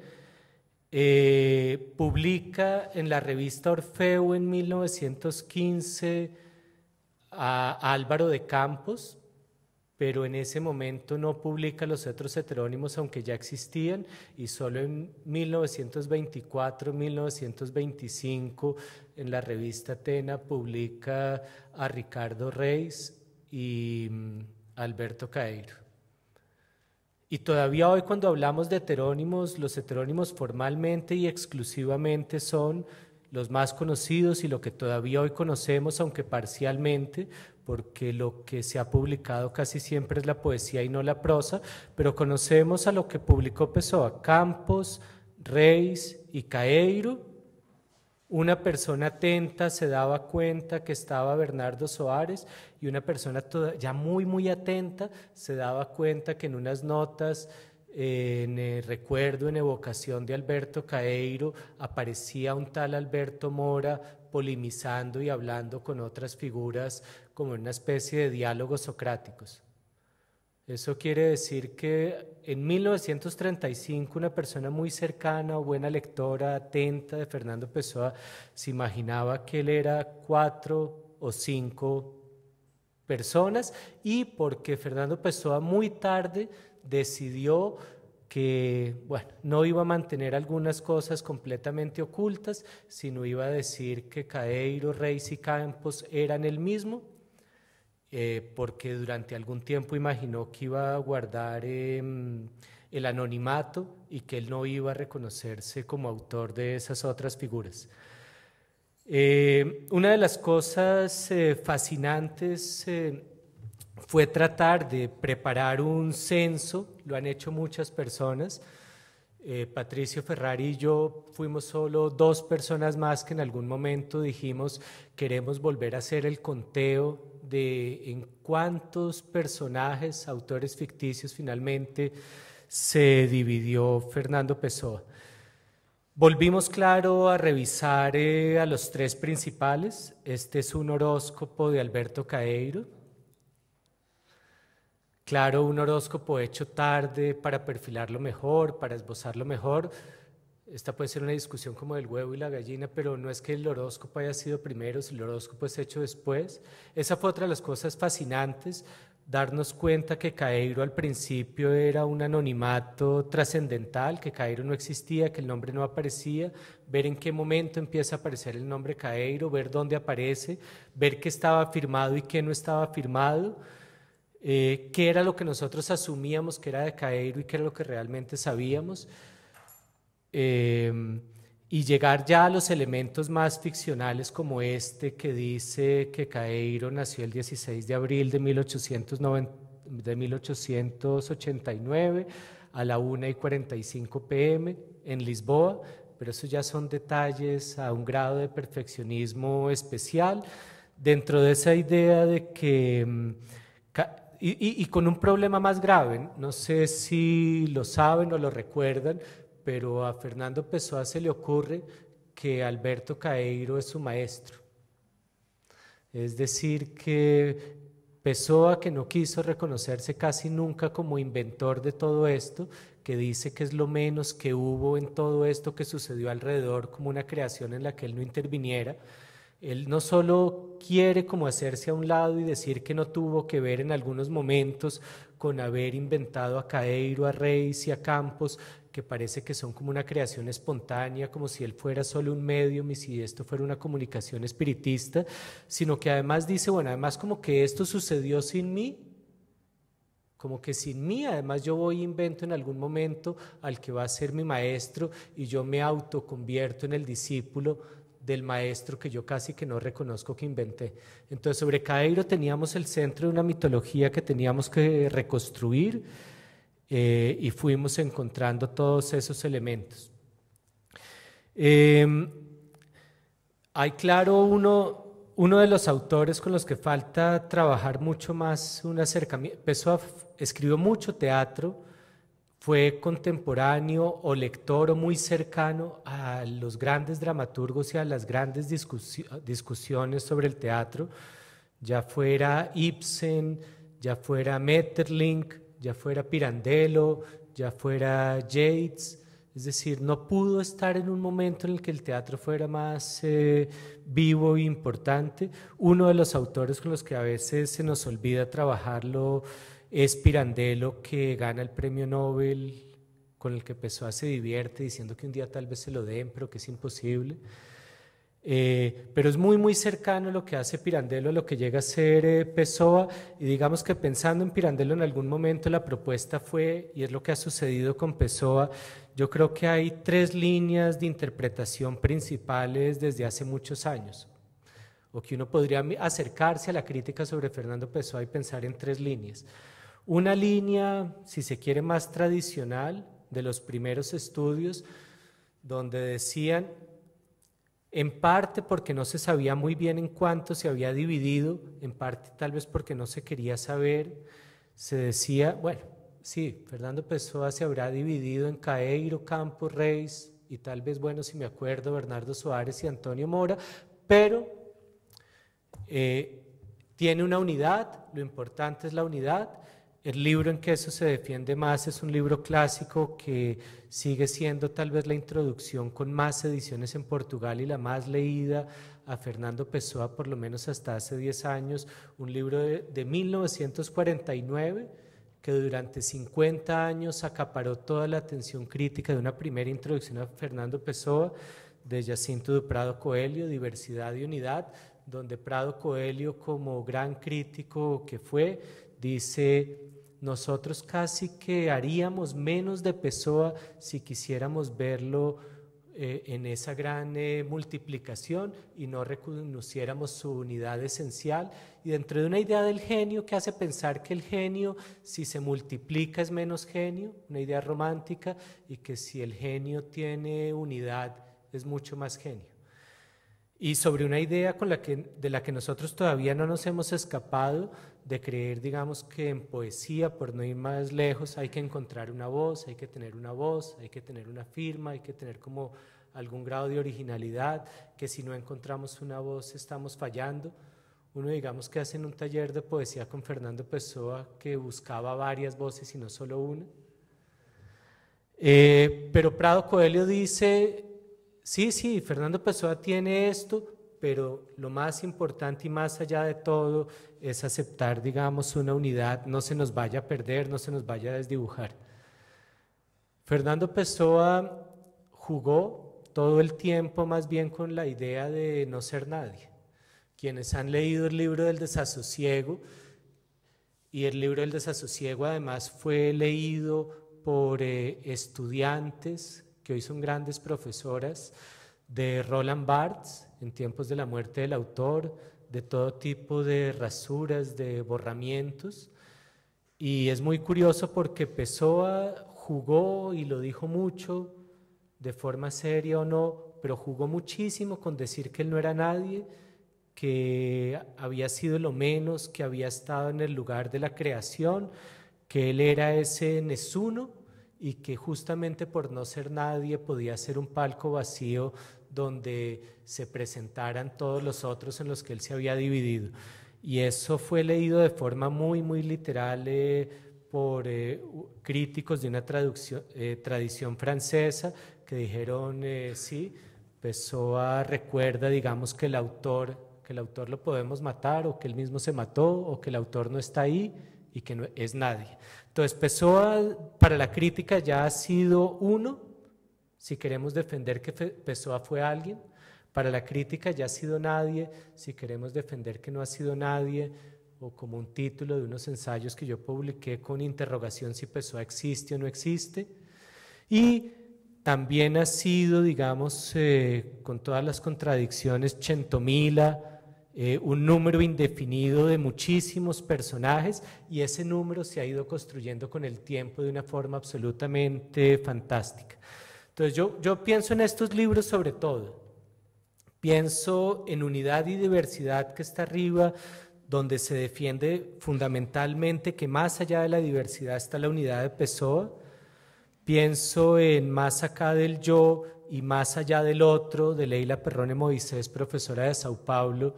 [SPEAKER 3] Eh, publica en la revista Orfeo en 1915 a Álvaro de Campos, pero en ese momento no publica los otros heterónimos, aunque ya existían, y solo en 1924, 1925, en la revista Atena publica a Ricardo Reis y mm, Alberto Caeiro. Y todavía hoy cuando hablamos de heterónimos, los heterónimos formalmente y exclusivamente son los más conocidos y lo que todavía hoy conocemos, aunque parcialmente, porque lo que se ha publicado casi siempre es la poesía y no la prosa, pero conocemos a lo que publicó Pessoa, Campos, Reis y Caeiro. Una persona atenta se daba cuenta que estaba Bernardo Soares y una persona ya muy, muy atenta se daba cuenta que en unas notas en el eh, recuerdo, en evocación de Alberto Caeiro, aparecía un tal Alberto Mora polimizando y hablando con otras figuras como una especie de diálogos socráticos. Eso quiere decir que en 1935 una persona muy cercana o buena lectora, atenta de Fernando Pessoa, se imaginaba que él era cuatro o cinco personas y porque Fernando Pessoa muy tarde decidió que, bueno, no iba a mantener algunas cosas completamente ocultas, sino iba a decir que Cadeiro, Reis y Campos eran el mismo, eh, porque durante algún tiempo imaginó que iba a guardar em, el anonimato y que él no iba a reconocerse como autor de esas otras figuras. Eh, una de las cosas eh, fascinantes fue tratar de preparar un censo, lo han hecho muchas personas. Eh, Patricio Ferrari y yo fuimos solo dos personas más que en algún momento dijimos queremos volver a hacer el conteo de en cuántos personajes, autores ficticios finalmente se dividió Fernando Pessoa. Volvimos, claro, a revisar eh, a los tres principales. Este es un horóscopo de Alberto Caeiro, Claro, un horóscopo hecho tarde para perfilarlo mejor, para esbozarlo mejor. Esta puede ser una discusión como del huevo y la gallina, pero no es que el horóscopo haya sido primero, si el horóscopo es hecho después. Esa fue otra de las cosas fascinantes, darnos cuenta que Cairo al principio era un anonimato trascendental, que Cairo no existía, que el nombre no aparecía, ver en qué momento empieza a aparecer el nombre Cairo, ver dónde aparece, ver qué estaba firmado y qué no estaba firmado eh, qué era lo que nosotros asumíamos que era de Cairo y qué era lo que realmente sabíamos, eh, y llegar ya a los elementos más ficcionales como este que dice que Cairo nació el 16 de abril de, 1890, de 1889 a la 1 y 45 pm en Lisboa, pero eso ya son detalles a un grado de perfeccionismo especial. Dentro de esa idea de que mm, y, con un problema más grave, no sé si lo saben o lo recuerdan, pero a Fernando Pessoa se le ocurre que Alberto Caeiro es su maestro. Es decir, que Pessoa, que no quiso reconocerse casi nunca como inventor de todo esto, que dice que es lo menos que hubo en todo esto que sucedió alrededor, como una creación en la que él no interviniera, él no solo quiere como hacerse a un lado y decir que no tuvo que ver en algunos momentos con haber inventado a Caeiro, a Reis y a Campos, que parece que son como una creación espontánea, como si él fuera solo un medio y si esto fuera una comunicación espiritista, sino que además dice, bueno, además como que esto sucedió sin mí, como que sin mí, además yo voy e invento en algún momento al que va a ser mi maestro y yo me autoconvierto en el discípulo del maestro que yo casi que no reconozco que inventé. Entonces sobre Cairo teníamos el centro de una mitología que teníamos que reconstruir eh, y fuimos encontrando todos esos elementos. Em, hay claro uno, uno de los autores con los que falta trabajar mucho más un acercamiento, empezó escribió mucho teatro, fue contemporáneo o lector o muy cercano a los grandes dramaturgos y a las grandes discusiones sobre el teatro, ya fuera Ibsen, ya fuera Metterlink, ya fuera Pirandello, ya fuera Yates. Es decir, no pudo estar en un momento en el que el teatro fuera más eh, vivo e importante. Uno de los autores con los que a veces se nos olvida trabajarlo es Pirandello que gana el premio Nobel, con el que Pessoa se divierte diciendo que un día tal vez se lo den, pero que es imposible. Eh, pero es muy, muy cercano lo que hace Pirandello a lo que llega a ser eh, Pessoa. Y digamos que pensando en Pirandello en algún momento la propuesta fue, y es lo que ha sucedido con Pessoa, yo creo que hay tres líneas de interpretación principales desde hace muchos años. O que uno podría acercarse a la crítica sobre Fernando Pessoa y pensar en tres líneas una línea, si se quiere, más tradicional de los primeros estudios, donde decían, en parte porque no se sabía muy bien en cuánto se había dividido, en parte tal vez porque no se quería saber, se decía, bueno, sí, Fernando Pessoa se habrá dividido en Caeiro, Campos, Reis, y tal vez, bueno, si me acuerdo, Bernardo Suárez y Antonio Mora, pero eh, tiene una unidad, lo importante es la unidad, el libro en que eso se defiende más es un libro clásico que sigue siendo tal vez la introducción con más ediciones en Portugal y la más leída a Fernando Pessoa por lo menos hasta hace 10 años, un libro de, 1949 que durante 50 años acaparó toda la atención crítica de una primera introducción a Fernando Pessoa de Jacinto de Prado Coelho, Diversidad y Unidad, donde Prado Coelho como gran crítico que fue, Dice, nosotros casi que haríamos menos de Pessoa si quisiéramos verlo eh, en esa gran eh, multiplicación y no reconociéramos su unidad esencial. Y dentro de una idea del genio que hace pensar que el genio, si se multiplica, es menos genio, una idea romántica, y que si el genio tiene unidad, es mucho más genio y sobre una idea con la que, de la que nosotros todavía no nos hemos escapado, de creer, digamos, que en poesía, por no ir más lejos, hay que encontrar una voz, hay que tener una voz, hay que tener una firma, hay que tener como algún grado de originalidad, que si no encontramos una voz estamos fallando. Uno, digamos, que hace en un taller de poesía con Fernando Pessoa, que buscaba varias voces y no solo una. Eh, pero Prado Coelho dice, sí, sí, Fernando Pessoa tiene esto, pero lo más importante y más allá de todo es aceptar, digamos, una unidad, no se nos vaya a perder, no se nos vaya a desdibujar. Fernando Pessoa jugó todo el tiempo más bien con la idea de no ser nadie. Quienes han leído el libro del desasosiego, y el libro del desasosiego además fue leído por eh, estudiantes, que hoy son grandes profesoras, de Roland Barthes, en tiempos de la muerte del autor, de todo tipo de rasuras, de borramientos. Y es muy curioso porque Pessoa jugó y lo dijo mucho, de forma seria o no, pero jugó muchísimo con decir que él no era nadie, que había sido lo menos, que había estado en el lugar de la creación, que él era ese Nesuno y que justamente por no ser nadie podía ser un palco vacío donde se presentaran todos los otros en los que él se había dividido. Y eso fue leído de forma muy, muy literal eh, por eh, críticos de una eh, tradición francesa que dijeron, sí, Pessoa recuerda, digamos, que el autor, que el autor lo podemos matar o que él mismo se mató o que el autor no está ahí y que no es nadie. Entonces, Pessoa para la crítica ya ha sido uno, si queremos defender que Pessoa fue alguien, para la crítica ya ha sido nadie, si queremos defender que no ha sido nadie, o como un título de unos ensayos que yo publiqué con interrogación si Pessoa existe o no existe. Y también ha sido, digamos, eh, con todas las contradicciones, Chentomila, eh, un número indefinido de muchísimos personajes y ese número se ha ido construyendo con el tiempo de una forma absolutamente fantástica. Entonces yo, yo pienso en estos libros sobre todo. Pienso en unidad y diversidad que está arriba, donde se defiende fundamentalmente que más allá de la diversidad está la unidad de Pessoa. Pienso en más acá del yo y más allá del otro, de Leila Perrone Moisés, profesora de Sao Paulo,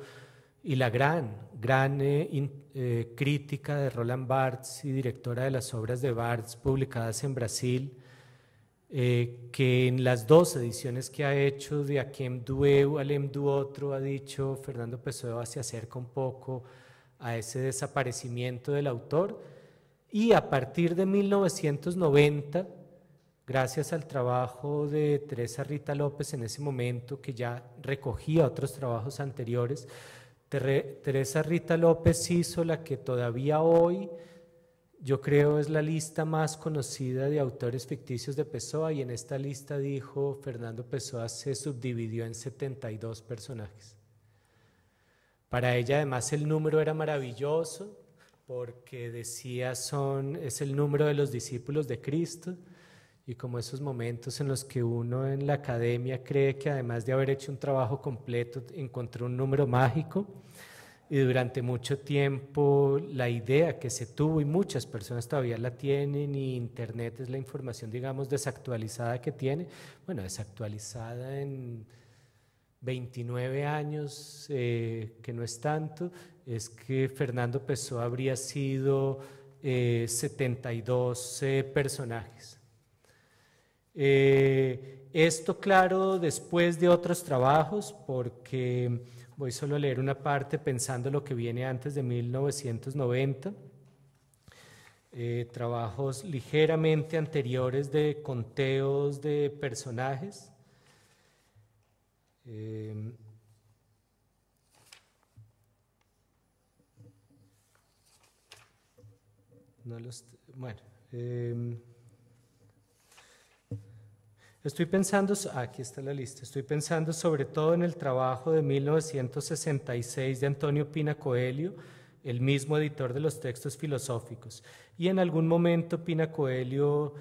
[SPEAKER 3] y la gran, gran eh, eh, crítica de Roland Barthes y directora de las obras de Barthes publicadas en Brasil, eh, que en las dos ediciones que ha hecho de Aquem Dueu Alem Em Du Otro ha dicho Fernando Pessoa se acerca un poco a ese desaparecimiento del autor y a partir de 1990, gracias al trabajo de Teresa Rita López en ese momento que ya recogía otros trabajos anteriores, Teresa Rita López hizo la que todavía hoy yo creo es la lista más conocida de autores ficticios de Pessoa y en esta lista dijo Fernando Pessoa se subdividió en 72 personajes. Para ella además el número era maravilloso porque decía son es el número de los discípulos de Cristo y como esos momentos en los que uno en la academia cree que además de haber hecho un trabajo completo encontró un número mágico y durante mucho tiempo la idea que se tuvo y muchas personas todavía la tienen y internet es la información digamos desactualizada que tiene, bueno desactualizada en 29 años eh, que no es tanto, es que Fernando Pessoa habría sido 72 eh, eh, personajes eh, esto, claro, después de otros trabajos, porque voy solo a leer una parte pensando lo que viene antes de 1990. Eh, trabajos ligeramente anteriores de conteos de personajes. Eh, bueno. Estoy pensando, aquí está la lista, estoy pensando sobre todo en el trabajo de 1966 de Antonio Pina Coelho, el mismo editor de los textos filosóficos. Y en algún momento Pina Coelho,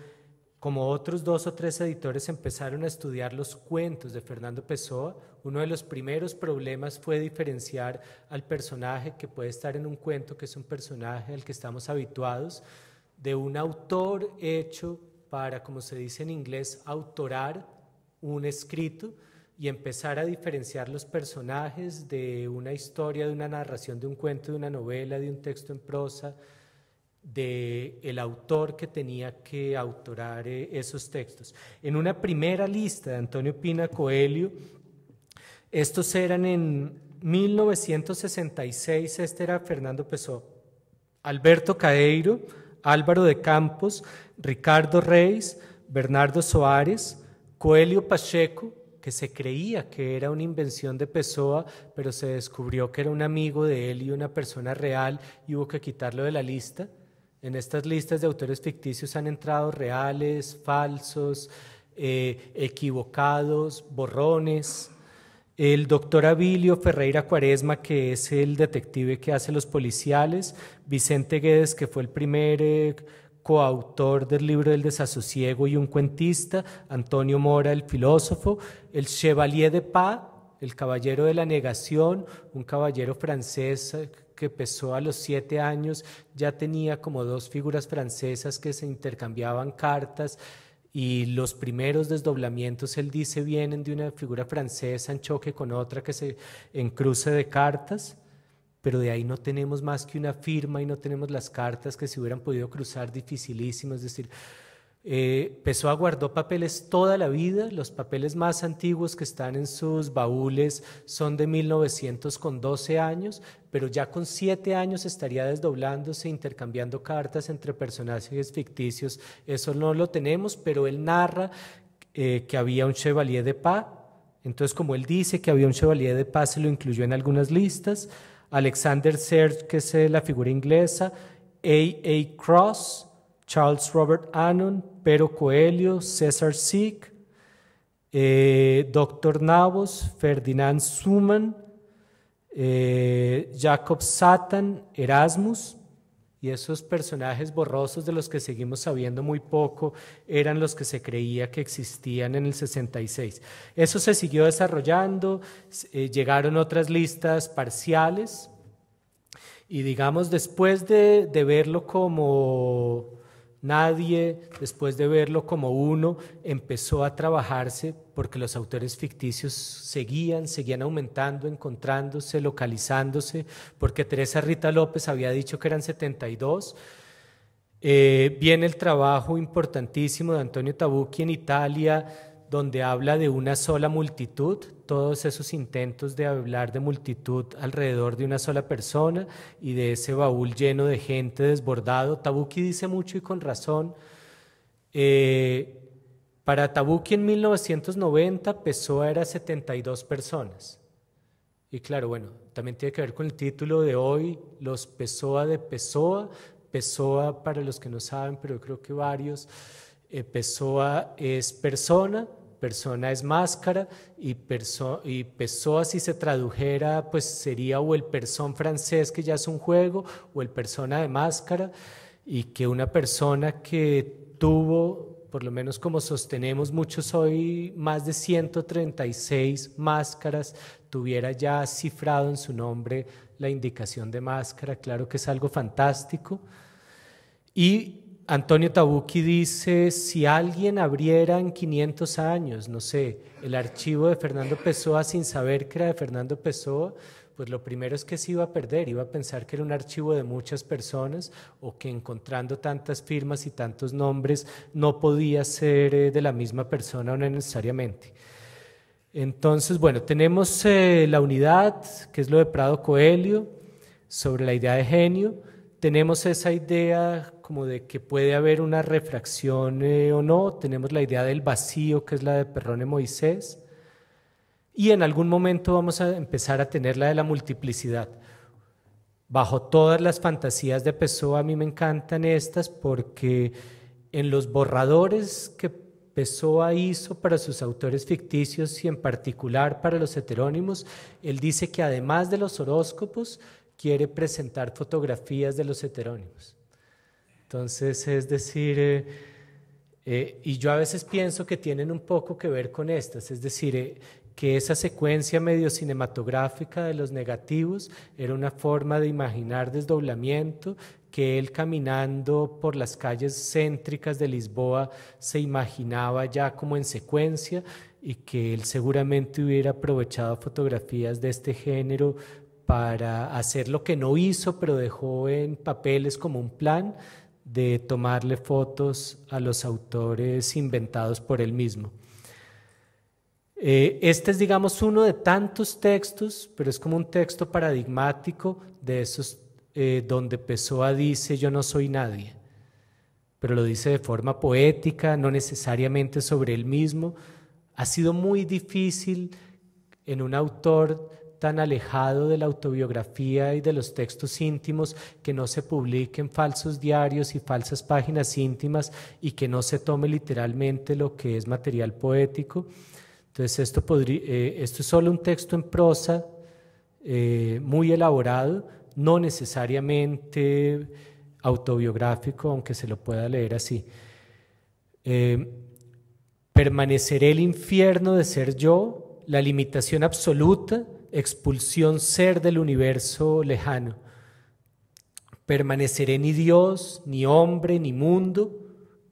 [SPEAKER 3] como otros dos o tres editores, empezaron a estudiar los cuentos de Fernando Pessoa. Uno de los primeros problemas fue diferenciar al personaje que puede estar en un cuento, que es un personaje al que estamos habituados, de un autor hecho para, como se dice en inglés, autorar un escrito y empezar a diferenciar los personajes de una historia, de una narración, de un cuento, de una novela, de un texto en prosa, de el autor que tenía que autorar eh, esos textos. En una primera lista de Antonio Pina Coelho, estos eran en 1966, este era Fernando Pesó, Alberto Cadeiro, Álvaro de Campos, Ricardo Reis, Bernardo Soares, Coelho Pacheco, que se creía que era una invención de Pessoa, pero se descubrió que era un amigo de él y una persona real y hubo que quitarlo de la lista. En estas listas de autores ficticios han entrado reales, falsos, eh, equivocados, borrones el doctor Abilio Ferreira Cuaresma, que es el detective que hace los policiales, Vicente Guedes, que fue el primer eh, coautor del libro El desasosiego y un cuentista, Antonio Mora, el filósofo, el Chevalier de Pa, el caballero de la negación, un caballero francés eh, que pesó a los siete años, ya tenía como dos figuras francesas que se intercambiaban cartas, y los primeros desdoblamientos, él dice, vienen de una figura francesa en choque con otra que se en cruce de cartas, pero de ahí no tenemos más que una firma y no tenemos las cartas que se hubieran podido cruzar dificilísimas. Es decir, eh, a guardó papeles toda la vida, los papeles más antiguos que están en sus baúles son de 1900 con 12 años, pero ya con 7 años estaría desdoblándose, intercambiando cartas entre personajes ficticios. Eso no lo tenemos, pero él narra eh, que había un Chevalier de Paz. Entonces, como él dice que había un Chevalier de Paz, se lo incluyó en algunas listas. Alexander Serge, que es eh, la figura inglesa, A. A. Cross, Charles Robert Annon, Pero Coelho, César Sick, eh, Doctor Dr. Navos, Ferdinand Zuman, eh, Jacob Satan, Erasmus, y esos personajes borrosos de los que seguimos sabiendo muy poco eran los que se creía que existían en el 66. Eso se siguió desarrollando, eh, llegaron otras listas parciales, y digamos, después de verlo como Nadie, después de verlo como uno, empezó a trabajarse porque los autores ficticios seguían, seguían aumentando, encontrándose, localizándose, porque Teresa Rita López había dicho que eran 72. Eh, viene el trabajo importantísimo de Antonio Tabucchi en Italia, donde habla de una sola multitud, todos esos intentos de hablar de multitud alrededor de una sola persona y de ese baúl lleno de gente desbordado. Tabuki dice mucho y con razón. Eh, para Tabuki en 1990 Pessoa era 72 personas. Y claro, bueno, también tiene que ver con el título de hoy, los Pessoa de Pessoa. Pessoa, para los que no saben, pero creo que varios, eh, es persona persona es máscara y, y Pessoa si se tradujera pues sería o el persona francés que ya es un juego o el persona de máscara y que una persona que tuvo, por lo menos como sostenemos muchos hoy, más de 136 máscaras, tuviera ya cifrado en su nombre la indicación de máscara, claro que es algo fantástico. Y Antonio Tabucchi dice, si alguien abriera en 500 años, no sé, el archivo de Fernando Pessoa sin saber que era de Fernando Pessoa, pues lo primero es que se iba a perder, iba a pensar que era un archivo de muchas personas o que encontrando tantas firmas y tantos nombres no podía ser eh, de la misma persona o no necesariamente. Entonces, bueno, tenemos eh, la unidad, que es lo de Prado Coelho, sobre la idea de genio. Tenemos esa idea como de que puede haber una refracción eh, o no. Tenemos la idea del vacío, que es la de Perrone Moisés. Y en algún momento vamos a empezar a tener la de la multiplicidad. Bajo todas las fantasías de Pessoa, a mí me encantan estas porque en los borradores que Pessoa hizo para sus autores ficticios y en particular para los heterónimos, él dice que además de los horóscopos, quiere presentar fotografías de los heterónimos. Entonces, es decir, eh, eh, y yo a veces pienso que tienen un poco que ver con estas, es decir, eh, que esa secuencia medio cinematográfica de los negativos era una forma de imaginar desdoblamiento, que él caminando por las calles céntricas de Lisboa se imaginaba ya como en secuencia y que él seguramente hubiera aprovechado fotografías de este género para hacer lo que no hizo, pero dejó en papeles como un plan de tomarle fotos a los autores inventados por él mismo. Eh, este es, digamos, uno de tantos textos, pero es como un texto paradigmático de esos eh, donde Pessoa dice yo no soy nadie, pero lo dice de forma poética, no necesariamente sobre él mismo. Ha sido muy difícil en un autor tan alejado de la autobiografía y de los textos íntimos, que no se publiquen falsos diarios y falsas páginas íntimas y que no se tome literalmente lo que es material poético. Entonces, esto, eh, es solo un texto en prosa eh, muy elaborado, no necesariamente autobiográfico, aunque se lo pueda leer así. Eh, permaneceré el infierno de ser yo, la limitación absoluta expulsión ser del universo lejano. Permaneceré ni Dios, ni hombre, ni mundo,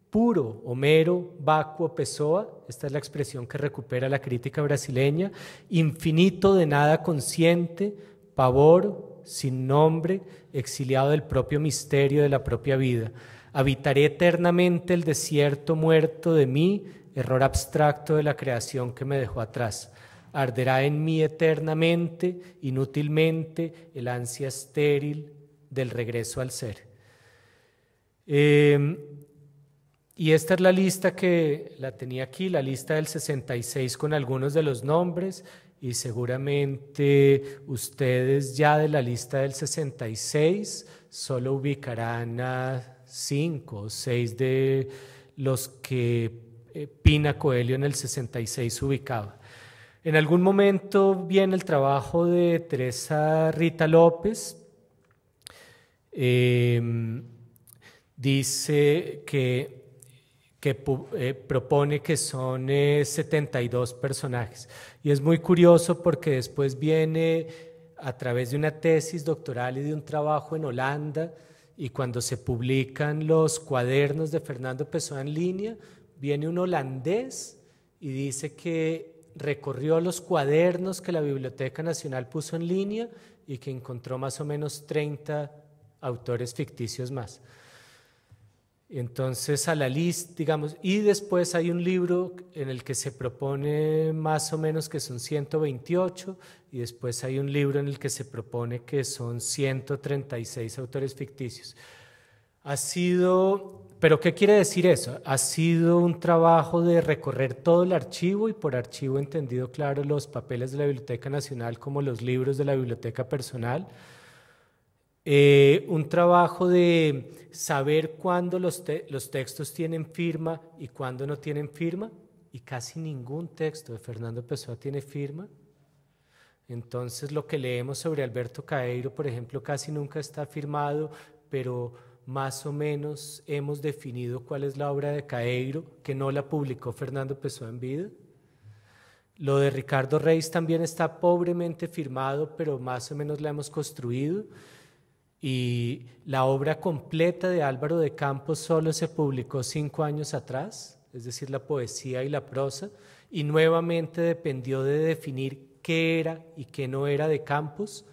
[SPEAKER 3] puro, Homero, vacuo, Pessoa, esta es la expresión que recupera la crítica brasileña, infinito de nada consciente, pavor, sin nombre, exiliado del propio misterio de la propia vida. Habitaré eternamente el desierto muerto de mí, error abstracto de la creación que me dejó atrás. Arderá en mí eternamente, inútilmente, el ansia estéril del regreso al ser. Em, y esta es la lista que la tenía aquí, la lista del 66 con algunos de los nombres y seguramente ustedes ya de la lista del 66 solo ubicarán a cinco o seis de los que eh, Pina Coelho en el 66 ubicaba. En algún momento viene el trabajo de Teresa Rita López. Em, dice que, eh, propone que son 72 eh, personajes. Y es muy curioso porque después viene a través de una tesis doctoral y de un trabajo en Holanda, y cuando se publican los cuadernos de Fernando Pessoa en línea, viene un holandés y dice que recorrió los cuadernos que la Biblioteca Nacional puso en línea y que encontró más o menos 30 autores ficticios más. Entonces, a la lista, digamos, y después hay un libro en el que se propone más o menos que son 128, y después hay un libro en el que se propone que son 136 autores ficticios. Ha sido pero ¿qué quiere decir eso? Ha sido un trabajo de recorrer todo el archivo y por archivo entendido claro los papeles de la Biblioteca Nacional como los libros de la Biblioteca Personal. Eh, un trabajo de saber cuándo los, los textos tienen firma y cuándo no tienen firma. Y casi ningún texto de Fernando Pessoa tiene firma. Entonces lo que leemos sobre Alberto Caeiro, por ejemplo, casi nunca está firmado, pero más o menos hemos definido cuál es la obra de Caeiro, que no la publicó Fernando Pessoa en vida. Lo de Ricardo Reis también está pobremente firmado, pero más o menos la hemos construido. Y la obra completa de Álvaro de Campos solo se publicó cinco años atrás, es decir, la poesía y la prosa, y nuevamente dependió de definir qué era y qué no era de Campos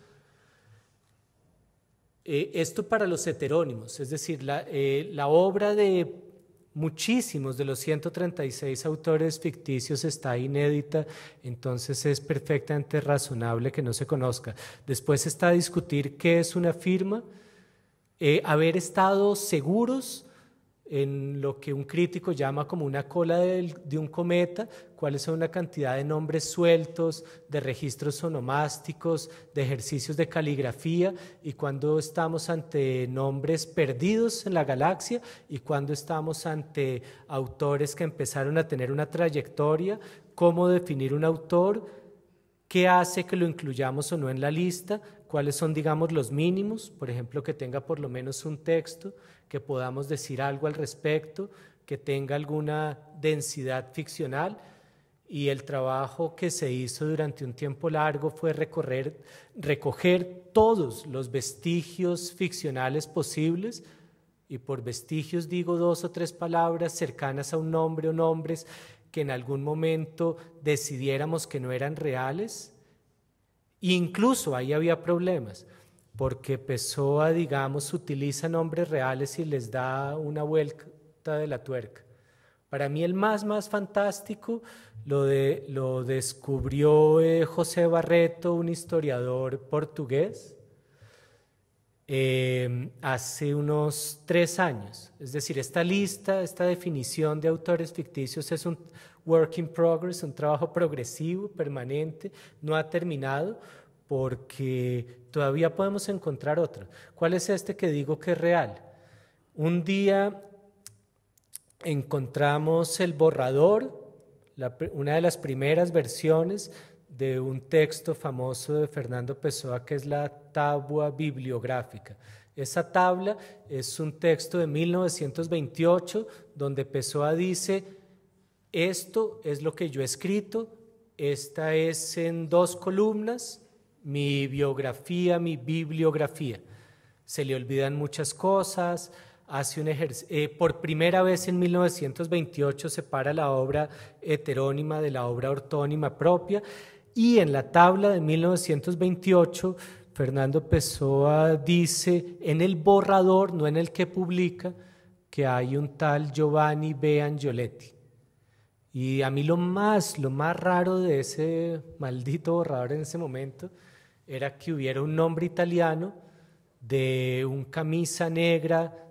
[SPEAKER 3] eh, esto para los heterónimos, es decir, la, eh, obra de muchísimos de los 136 autores ficticios está inédita, entonces es perfectamente razonable que no se conozca. Después está discutir qué es una firma, eh, haber estado seguros en lo que un crítico llama como una cola de, un cometa, cuáles son una cantidad de nombres sueltos, de registros onomásticos, de ejercicios de caligrafía, y cuando estamos ante nombres perdidos en la galaxia, y cuando estamos ante autores que empezaron a tener una trayectoria, cómo definir un autor, qué hace que lo incluyamos o no en la lista, cuáles son, digamos, los mínimos, por ejemplo, que tenga por lo menos un texto, que podamos decir algo al respecto, que tenga alguna densidad ficcional. Y el trabajo que se hizo durante un tiempo largo fue recorrer, recoger todos los vestigios ficcionales posibles, y por vestigios digo dos o tres palabras cercanas a un nombre o nombres que en algún momento decidiéramos que no eran reales. Incluso ahí había problemas porque Pessoa, digamos, utiliza nombres reales y les da una vuelta de la tuerca. Para mí el más, más fantástico lo, de, lo descubrió eh, José Barreto, un historiador portugués, em, hace unos tres años. Es decir, esta lista, esta definición de autores ficticios es un work in progress, un trabajo progresivo, permanente, no ha terminado, porque todavía podemos encontrar otro. ¿Cuál es este que digo que es real? Un día encontramos el borrador, una de las primeras versiones de un texto famoso de Fernando Pessoa que es la tabla bibliográfica. Esa tabla es un texto de 1928 donde Pessoa dice, esto es lo que yo he escrito, esta es en dos columnas, mi biografía, mi bibliografía. Se le olvidan muchas cosas, hace un ejercicio, eh, por primera vez en 1928 separa la obra heterónima de la obra ortónima propia y en la tabla de 1928 Fernando Pessoa dice en el borrador, no en el que publica, que hay un tal Giovanni B. Angioletti. Y a mí lo más, lo más raro de ese maldito borrador en ese momento era que hubiera un nombre italiano de un camisa negra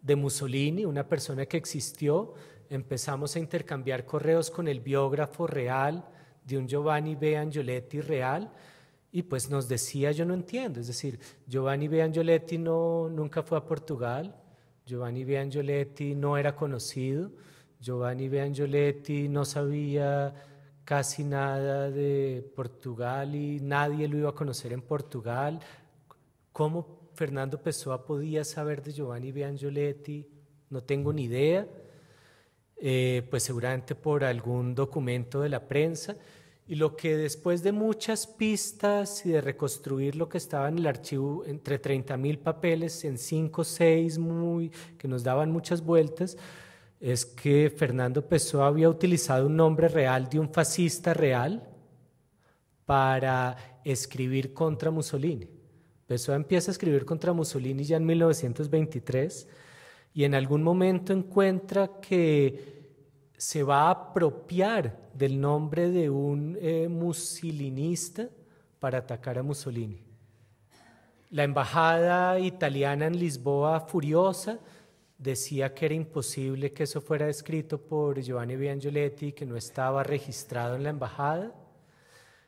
[SPEAKER 3] de Mussolini, una persona que existió. Empezamos a intercambiar correos con el biógrafo real de un Giovanni B. Angioletti real y pues nos decía, yo no entiendo, es decir, Giovanni B. Angioletti no, nunca fue a Portugal, Giovanni B. Angioletti no era conocido, Giovanni B. Angioletti no sabía casi nada de Portugal y nadie lo iba a conocer en Portugal. ¿Cómo Fernando Pessoa podía saber de Giovanni Bianchioletti, No tengo ni idea. Eh, pues seguramente por algún documento de la prensa. Y lo que después de muchas pistas y de reconstruir lo que estaba en el archivo, entre mil papeles en 5 o 6, que nos daban muchas vueltas, es que Fernando Pessoa había utilizado un nombre real de un fascista real para escribir contra Mussolini. Pessoa empieza a escribir contra Mussolini ya en 1923 y en algún momento encuentra que se va a apropiar del nombre de un eh, musilinista para atacar a Mussolini. La embajada italiana en Lisboa, furiosa, decía que era imposible que eso fuera escrito por Giovanni Biangioletti, que no estaba registrado en la embajada.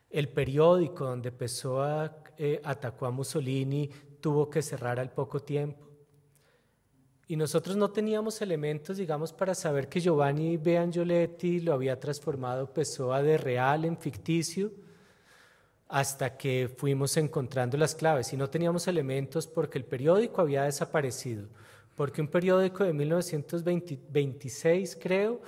[SPEAKER 3] El periódico donde Pessoa eh, atacó a Mussolini tuvo que cerrar al poco tiempo. Y nosotros no teníamos elementos, digamos, para saber que Giovanni Biangioletti lo había transformado Pessoa de real en ficticio hasta que fuimos encontrando las claves. Y no teníamos elementos porque el periódico había desaparecido porque un periódico de 1926, creo,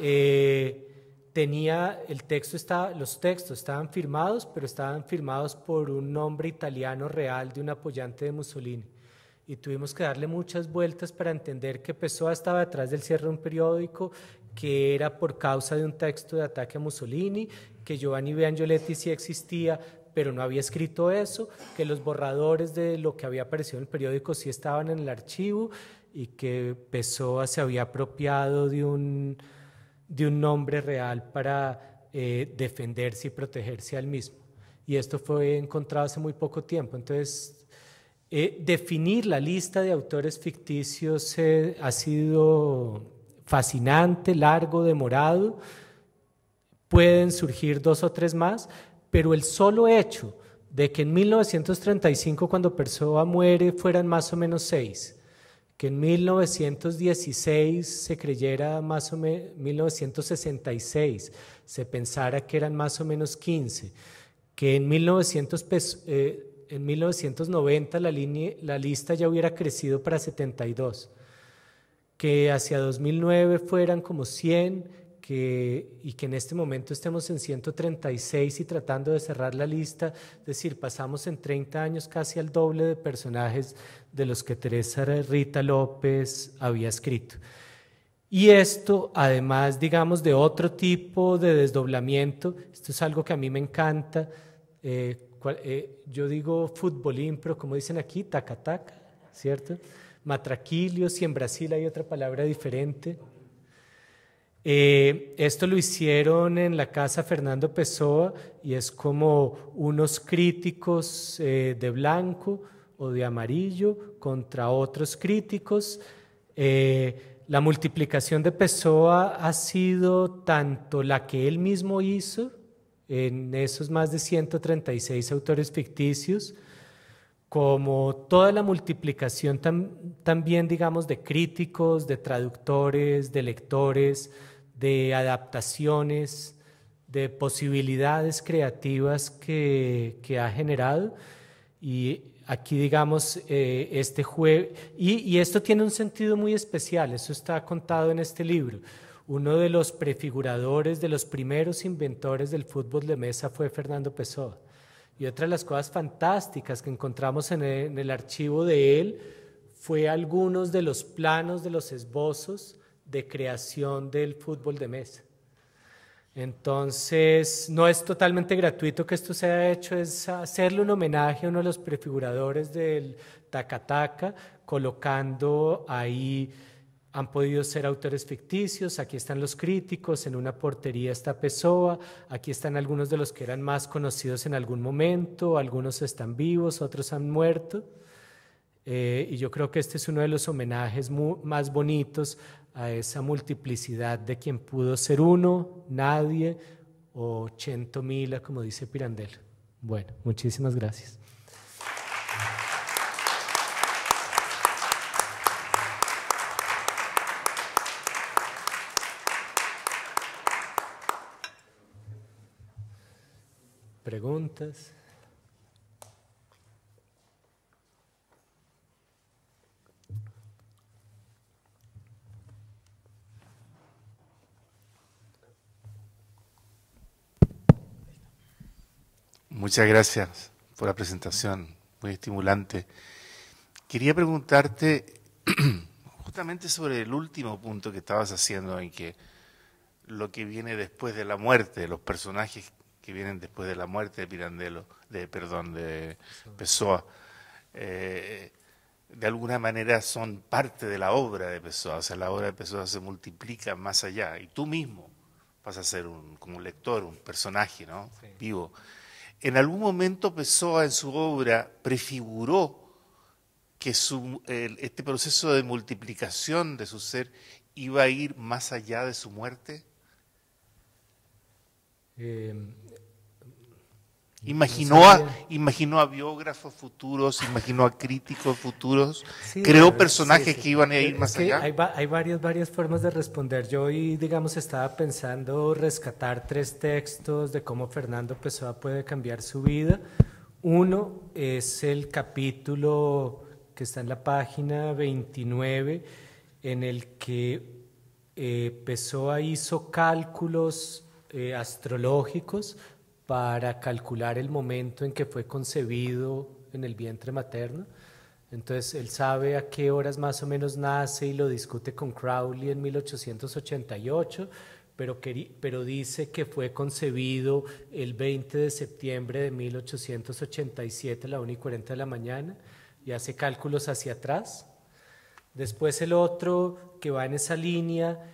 [SPEAKER 3] eh, tenía, el texto estaba, los textos estaban firmados, pero estaban firmados por un nombre italiano real de un apoyante de Mussolini. Y tuvimos que darle muchas vueltas para entender que Pessoa estaba detrás del cierre de un periódico, que era por causa de un texto de ataque a Mussolini, que Giovanni Bianchioletti sí existía, pero no había escrito eso, que los borradores de lo que había aparecido en el periódico sí estaban en el archivo y que Pessoa se había apropiado de un, de un nombre real para eh, defenderse y protegerse al mismo. Y esto fue encontrado hace muy poco tiempo. Entonces, eh, definir la lista de autores ficticios eh, ha sido fascinante, largo, demorado. Pueden surgir dos o tres más, pero el solo hecho de que en 1935 cuando Persoa muere fueran más o menos seis, que en 1916 se creyera más o menos, 1966 se pensara que eran más o menos 15, que en, 1990 eh, la, la lista ya hubiera crecido para 72, que hacia 2009 fueran como 100 y que en este momento estemos en 136 y tratando de cerrar la lista, es decir, pasamos en 30 años casi al doble de personajes de los que Teresa Rita López había escrito. Y esto, además, digamos, de otro tipo de desdoblamiento, esto es algo que a mí me encanta, eh, eh, yo digo futbolín, pero como dicen aquí, tacatac -taca, ¿cierto? Matraquilios, y en Brasil hay otra palabra diferente. Eh, esto lo hicieron en la casa Fernando Pessoa y es como unos críticos eh, de blanco o de amarillo contra otros críticos. Eh, la multiplicación de Pessoa ha sido tanto la que él mismo hizo en esos más de 136 autores ficticios, como toda la multiplicación también, digamos, de críticos, de traductores, de lectores, de adaptaciones, de posibilidades creativas que, ha generado. Y aquí, digamos, eh, este jue... y, esto tiene un sentido muy especial, eso está contado en este libro. Uno de los prefiguradores, de los primeros inventores del fútbol de mesa fue Fernando Pessoa. Y otra de las cosas fantásticas que encontramos en el, archivo de él fue algunos de los planos, de los esbozos de creación del fútbol de mesa. Entonces, no es totalmente gratuito que esto se haya hecho, es hacerle un homenaje a uno de los prefiguradores del Takataka, colocando ahí, han podido ser autores ficticios, aquí están los críticos, en una portería está Pessoa, aquí están algunos de los que eran más conocidos en algún momento, algunos están vivos, otros han muerto. Eh, y yo creo que este es uno de los homenajes más bonitos a esa multiplicidad de quien pudo ser uno, nadie o ochento mil, como dice Pirandel. Bueno, muchísimas gracias. Preguntas.
[SPEAKER 5] Muchas gracias por la presentación, muy estimulante. Quería preguntarte justamente sobre el último punto que estabas haciendo, en que lo que viene después de la muerte, los personajes que vienen después de la muerte de Pirandello, de perdón, de Pessoa, eh, de alguna manera son parte de la obra de Pessoa, o sea, la obra de Pessoa se multiplica más allá, y tú mismo vas a ser un, como un lector, un personaje, ¿no? Vivo. En algún momento Pessoa en su obra prefiguró que este proceso de multiplicación de su ser iba a ir más allá de su muerte. Eh, Imaginó a, imaginó a biógrafos futuros, imaginó a críticos futuros, creó personajes que iban a ir más allá.
[SPEAKER 3] Hay, varias, varias formas de responder. Yo hoy, digamos, estaba pensando rescatar tres textos de cómo Fernando Pessoa puede cambiar su vida. Uno es el capítulo que está en la página 29, en el que eh, Pessoa hizo cálculos eh, astrológicos para calcular el momento en que fue concebido en el vientre materno. Entonces él sabe a qué horas más o menos nace y lo discute con Crowley en 1888, pero, pero dice que fue concebido el 20 de septiembre de 1887 a la 1 y 40 de la mañana y hace cálculos hacia atrás. Después el otro que va en esa línea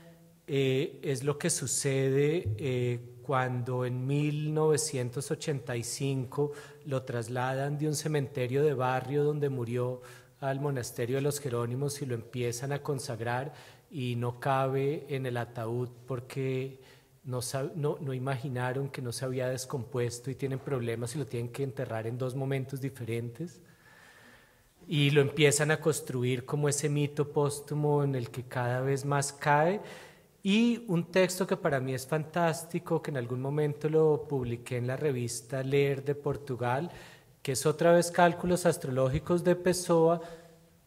[SPEAKER 3] eh, es lo que sucede eh, cuando en 1985 lo trasladan de un cementerio de barrio donde murió al monasterio de los Jerónimos y lo empiezan a consagrar y no cabe en el ataúd porque no, no, imaginaron que no se había descompuesto y tienen problemas y lo tienen que enterrar en dos momentos diferentes. Y lo empiezan a construir como ese mito póstumo en el que cada vez más cae y un texto que para mí es fantástico, que en algún momento lo publiqué en la revista Leer de Portugal, que es otra vez cálculos astrológicos de Pessoa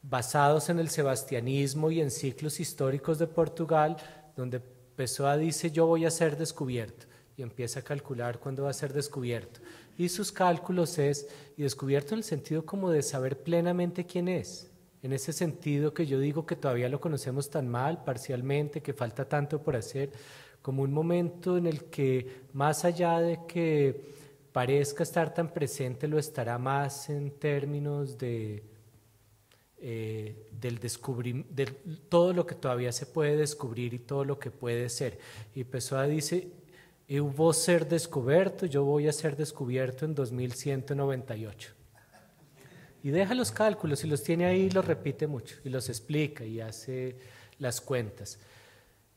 [SPEAKER 3] basados en el sebastianismo y en ciclos históricos de Portugal, donde Pessoa dice yo voy a ser descubierto y empieza a calcular cuándo va a ser descubierto. Y sus cálculos es, y descubierto en el sentido como de saber plenamente quién es en ese sentido que yo digo que todavía lo conocemos tan mal, parcialmente, que falta tanto por hacer, como un momento en el que más allá de que parezca estar tan presente, lo estará más en términos de, eh, del de todo lo que todavía se puede descubrir y todo lo que puede ser. Y Pessoa dice, hubo ser descubierto, yo voy a ser descubierto en 2198. Y deja los cálculos y los tiene ahí y los repite mucho y los explica y hace las cuentas.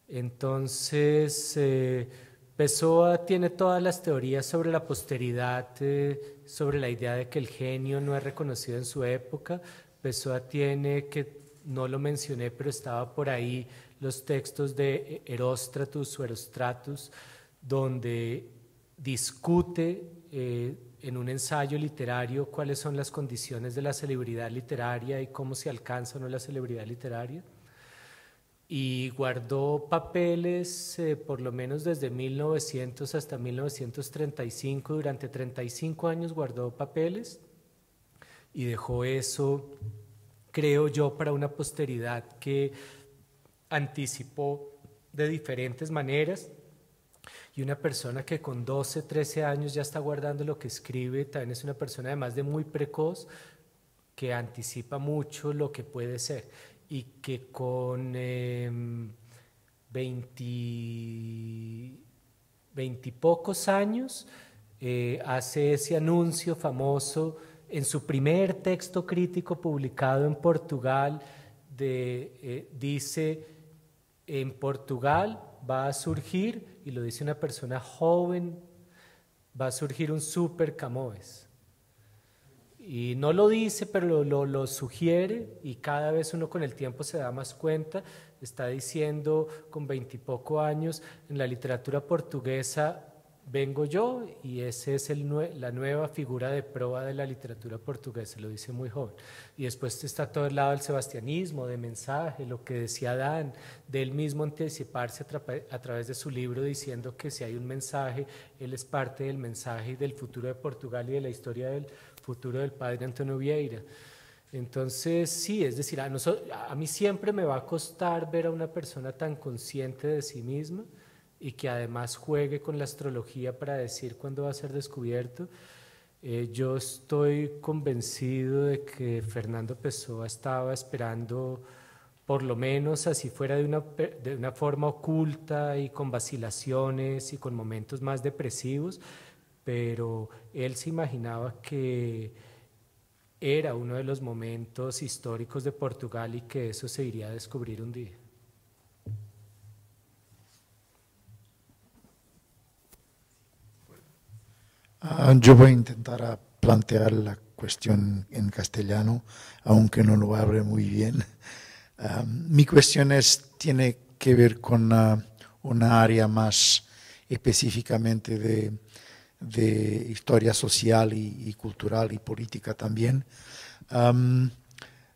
[SPEAKER 3] Entonces, eh, Pessoa tiene todas las teorías sobre la posteridad, eh, sobre la idea de que el genio no es reconocido en su época. Pessoa tiene que, no lo mencioné, pero estaba por ahí los textos de Heróstratus o Herostratus, donde discute eh, en un ensayo literario cuáles son las condiciones de la celebridad literaria y cómo se alcanza o no la celebridad literaria. Y guardó papeles eh, por lo menos desde 1900 hasta 1935. Durante 35 años guardó papeles y dejó eso, creo yo, para una posteridad que anticipó de diferentes maneras y una persona que con 12, 13 años ya está guardando lo que escribe, también es una persona además de muy precoz, que anticipa mucho lo que puede ser y que con em, eh, 20, y pocos años hace ese anuncio famoso en su primer texto crítico publicado en Portugal, de, eh, dice, en Portugal va a surgir, y lo dice una persona joven, va a surgir un super Camoes. Y no lo dice, pero lo, sugiere y cada vez uno con el tiempo se da más cuenta. Está diciendo con veintipoco años, en la literatura portuguesa vengo yo y esa es la nueva figura de prueba de la literatura portuguesa, lo dice muy joven. Y después está todo el lado del sebastianismo, de mensaje, lo que decía Dan, de él mismo anticiparse a, través de su libro diciendo que si hay un mensaje, él es parte del mensaje y del futuro de Portugal y de la historia del futuro del padre Antonio Vieira. Entonces, sí, es decir, a mí siempre me va a costar ver a una persona tan consciente de sí misma y que además juegue con la astrología para decir cuándo va a ser descubierto. Eh, yo estoy convencido de que Fernando Pessoa estaba esperando, por lo menos así fuera de de una forma oculta y con vacilaciones y con momentos más depresivos, pero él se imaginaba que era uno de los momentos históricos de Portugal y que eso se iría a descubrir un día.
[SPEAKER 6] Ah, yo voy a intentar plantear la cuestión en castellano, aunque no lo abre muy bien. Ah, mi cuestión es, tiene que ver con un una área más específicamente de, historia social y, cultural y política también.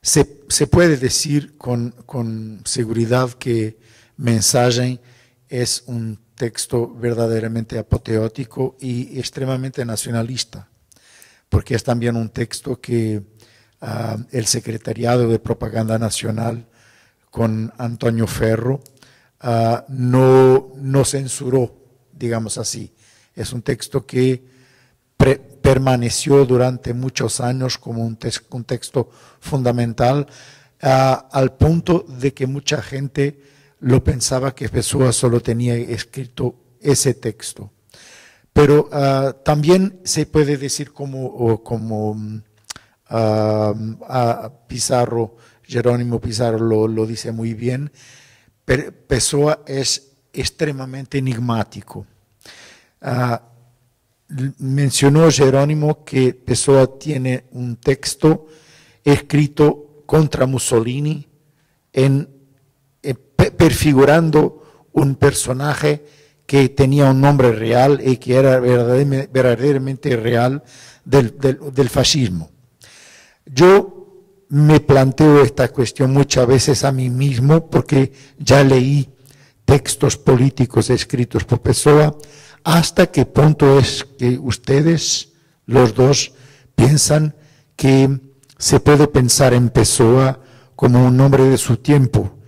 [SPEAKER 6] se, puede decir con, seguridad que Mensaje es un texto verdaderamente apoteótico y extremadamente nacionalista, porque es también un texto que ah, el Secretariado de Propaganda Nacional con Antonio Ferro ah, no, no censuró, digamos así. Es un texto que permaneció durante muchos años como un, texto fundamental ah, al punto de que mucha gente lo pensaba que Pessoa solo tenía escrito ese texto. Pero ah, también se puede decir como, como mm, a ah, ah, Pizarro, Jerónimo Pizarro lo, dice muy bien, Pessoa es extremadamente enigmático. mencionó Jerónimo que Pessoa tiene un texto escrito contra Mussolini en perfigurando un personaje que tenía un nombre real y que era verdaderamente real del, fascismo. Yo me planteo esta cuestión muchas veces a mí mismo porque ya leí textos políticos escritos por Pessoa, hasta qué punto es que ustedes, los dos, piensan que se puede pensar en Pessoa como un hombre de su tiempo,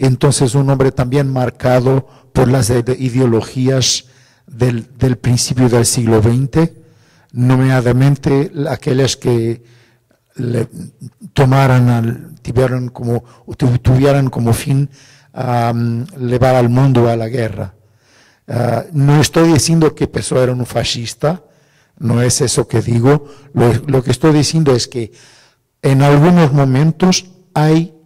[SPEAKER 6] entonces un hombre también marcado por las ideologías del, principio del siglo XX, nominadamente aquellas que le al, como, como fin llevar al mundo a la guerra. Ah, no estoy diciendo que Pessoa era un fascista, no es eso que digo, lo que estoy diciendo es que en algunos momentos hay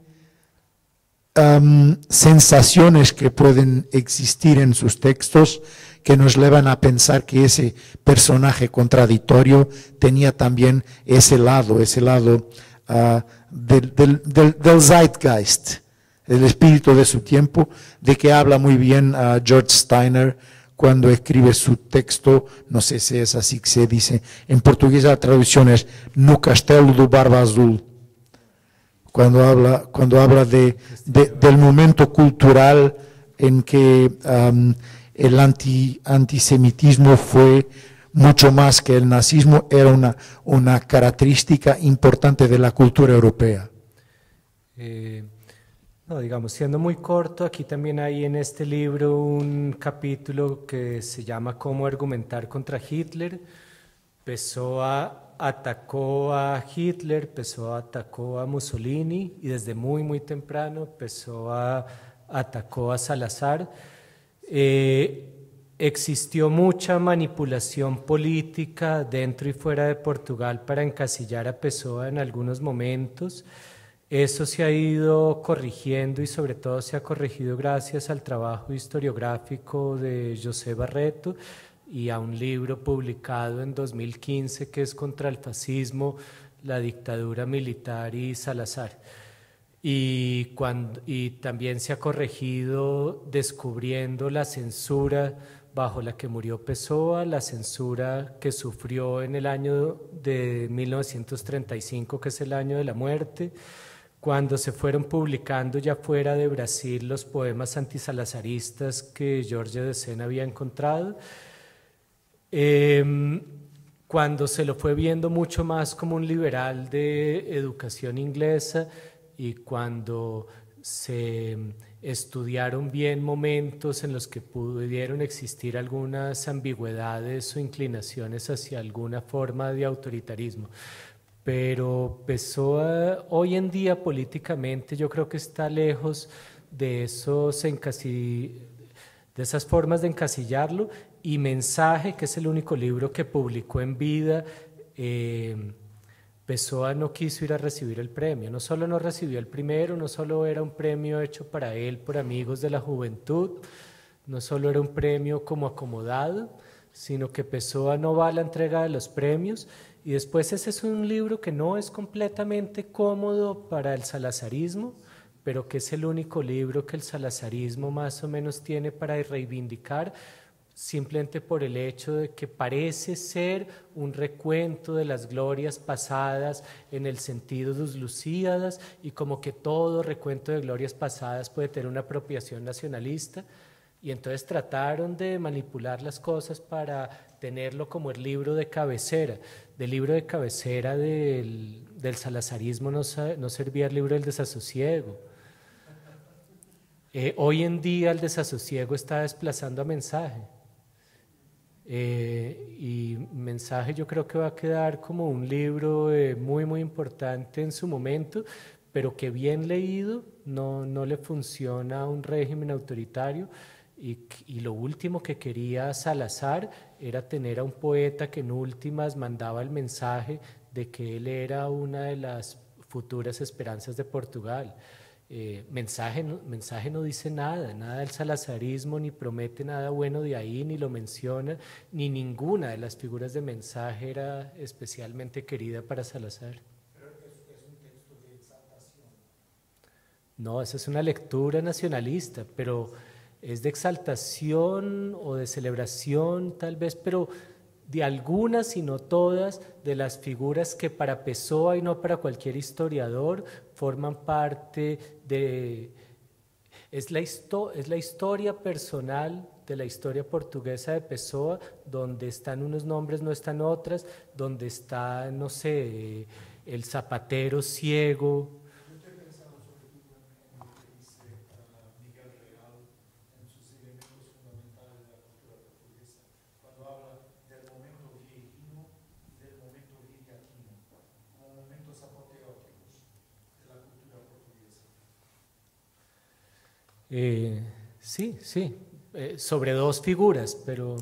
[SPEAKER 6] sensaciones que pueden existir en sus textos que nos llevan a pensar que ese personaje contradictorio tenía también ese lado, ese lado ah, del, zeitgeist, el espíritu de su tiempo, de que habla muy bien ah, George Steiner cuando escribe su texto, no sé si es así que se dice, en portugués la traducción es No Castelo do Barba Azul, cuando habla, cuando habla de, del momento cultural en que el anti, antisemitismo fue mucho más que el nazismo, era una, una característica importante de la cultura europea.
[SPEAKER 3] Eh, no, digamos, siendo muy corto, aquí también hay en este libro un capítulo que se llama Cómo argumentar contra Hitler. a atacó a Hitler, empezó atacó a Mussolini y desde muy, muy temprano empezó atacó a Salazar. Eh, existió mucha manipulación política dentro y fuera de Portugal para encasillar a Pessoa en algunos momentos. Eso se ha ido corrigiendo y sobre todo se ha corregido gracias al trabajo historiográfico de José Barreto, y a un libro publicado en 2015 que es Contra el fascismo, la dictadura militar y Salazar. Y, cuando, y también se ha corregido descubriendo la censura bajo la que murió Pessoa, la censura que sufrió en el año de 1935, que es el año de la muerte, cuando se fueron publicando ya fuera de Brasil los poemas antisalazaristas que Jorge de Sena había encontrado Em, cuando se lo fue viendo mucho más como un liberal de educación inglesa y cuando se em, estudiaron bien momentos en los que pudieron existir algunas ambigüedades o inclinaciones hacia alguna forma de autoritarismo. Pero Pessoa hoy en día políticamente yo creo que está lejos de esos de esas formas de encasillarlo y Mensaje, que es el único libro que publicó en vida, eh, Pessoa no quiso ir a recibir el premio. No solo no recibió el primero, no solo era un premio hecho para él por amigos de la juventud, no solo era un premio como acomodado, sino que Pessoa no va a la entrega de los premios. Y después ese es un libro que no es completamente cómodo para el salazarismo, pero que es el único libro que el salazarismo más o menos tiene para reivindicar simplemente por el hecho de que parece ser un recuento de las glorias pasadas en el sentido de los lucíadas y como que todo recuento de glorias pasadas puede tener una apropiación nacionalista. Y entonces trataron de manipular las cosas para tenerlo como el libro de cabecera. Del libro de cabecera del, salazarismo no, no, servía el libro del desasosiego. Eh, hoy en día el desasosiego está desplazando a mensaje. Eh, y mensaje yo creo que va a quedar como un libro eh, muy, muy importante en su momento, pero que bien leído no, no le funciona a un régimen autoritario. Y, y, lo último que quería Salazar era tener a un poeta que en últimas mandaba el mensaje de que él era una de las futuras esperanzas de Portugal. Eh, mensaje, no, mensaje no dice nada, nada del salazarismo, ni promete nada bueno de ahí, ni lo menciona, ni ninguna de las figuras de mensaje era especialmente querida para Salazar. exaltación. No, esa es una lectura nacionalista, pero es de exaltación o de celebración tal vez, pero de algunas, sino todas, de las figuras que para Pessoa y no para cualquier historiador forman parte de... Es la, es la historia personal de la historia portuguesa de Pessoa, donde están unos nombres, no están otras, donde está, no sé, el zapatero ciego, Eh, sí, sí, eh, sobre dos figuras, pero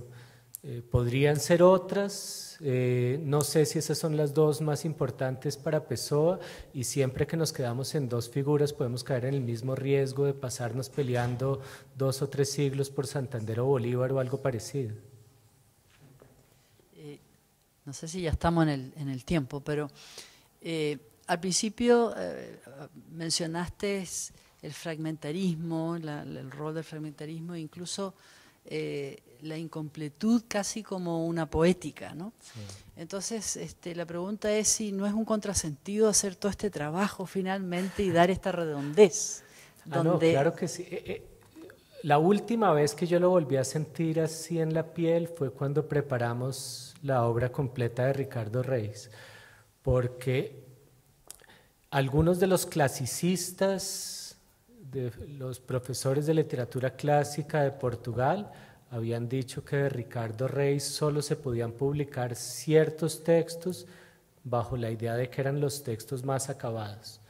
[SPEAKER 3] eh, podrían ser otras. no sé si esas son las dos más importantes para Pesoa y siempre que nos quedamos en dos figuras podemos caer en el mismo riesgo de pasarnos peleando dos o tres siglos por Santander o Bolívar o algo parecido.
[SPEAKER 6] no sé si ya estamos en el tiempo, pero al
[SPEAKER 3] principio mencionaste el fragmentarismo, el rol del fragmentarismo, incluso eh, la incompletud casi como una poética. ¿no? Entonces, este, la pregunta es si no es un contrasentido hacer todo este trabajo finalmente y dar esta redondez. Ah, no, claro que sí. Eh, eh, la última vez que yo lo volví a sentir así en la piel fue cuando preparamos la obra completa de Ricardo Reis, porque algunos de los clasicistas los profesores de literatura clásica de Portugal habían dicho que de Ricardo Reis solo se podían publicar ciertos textos bajo la idea de que eran los textos más acabados.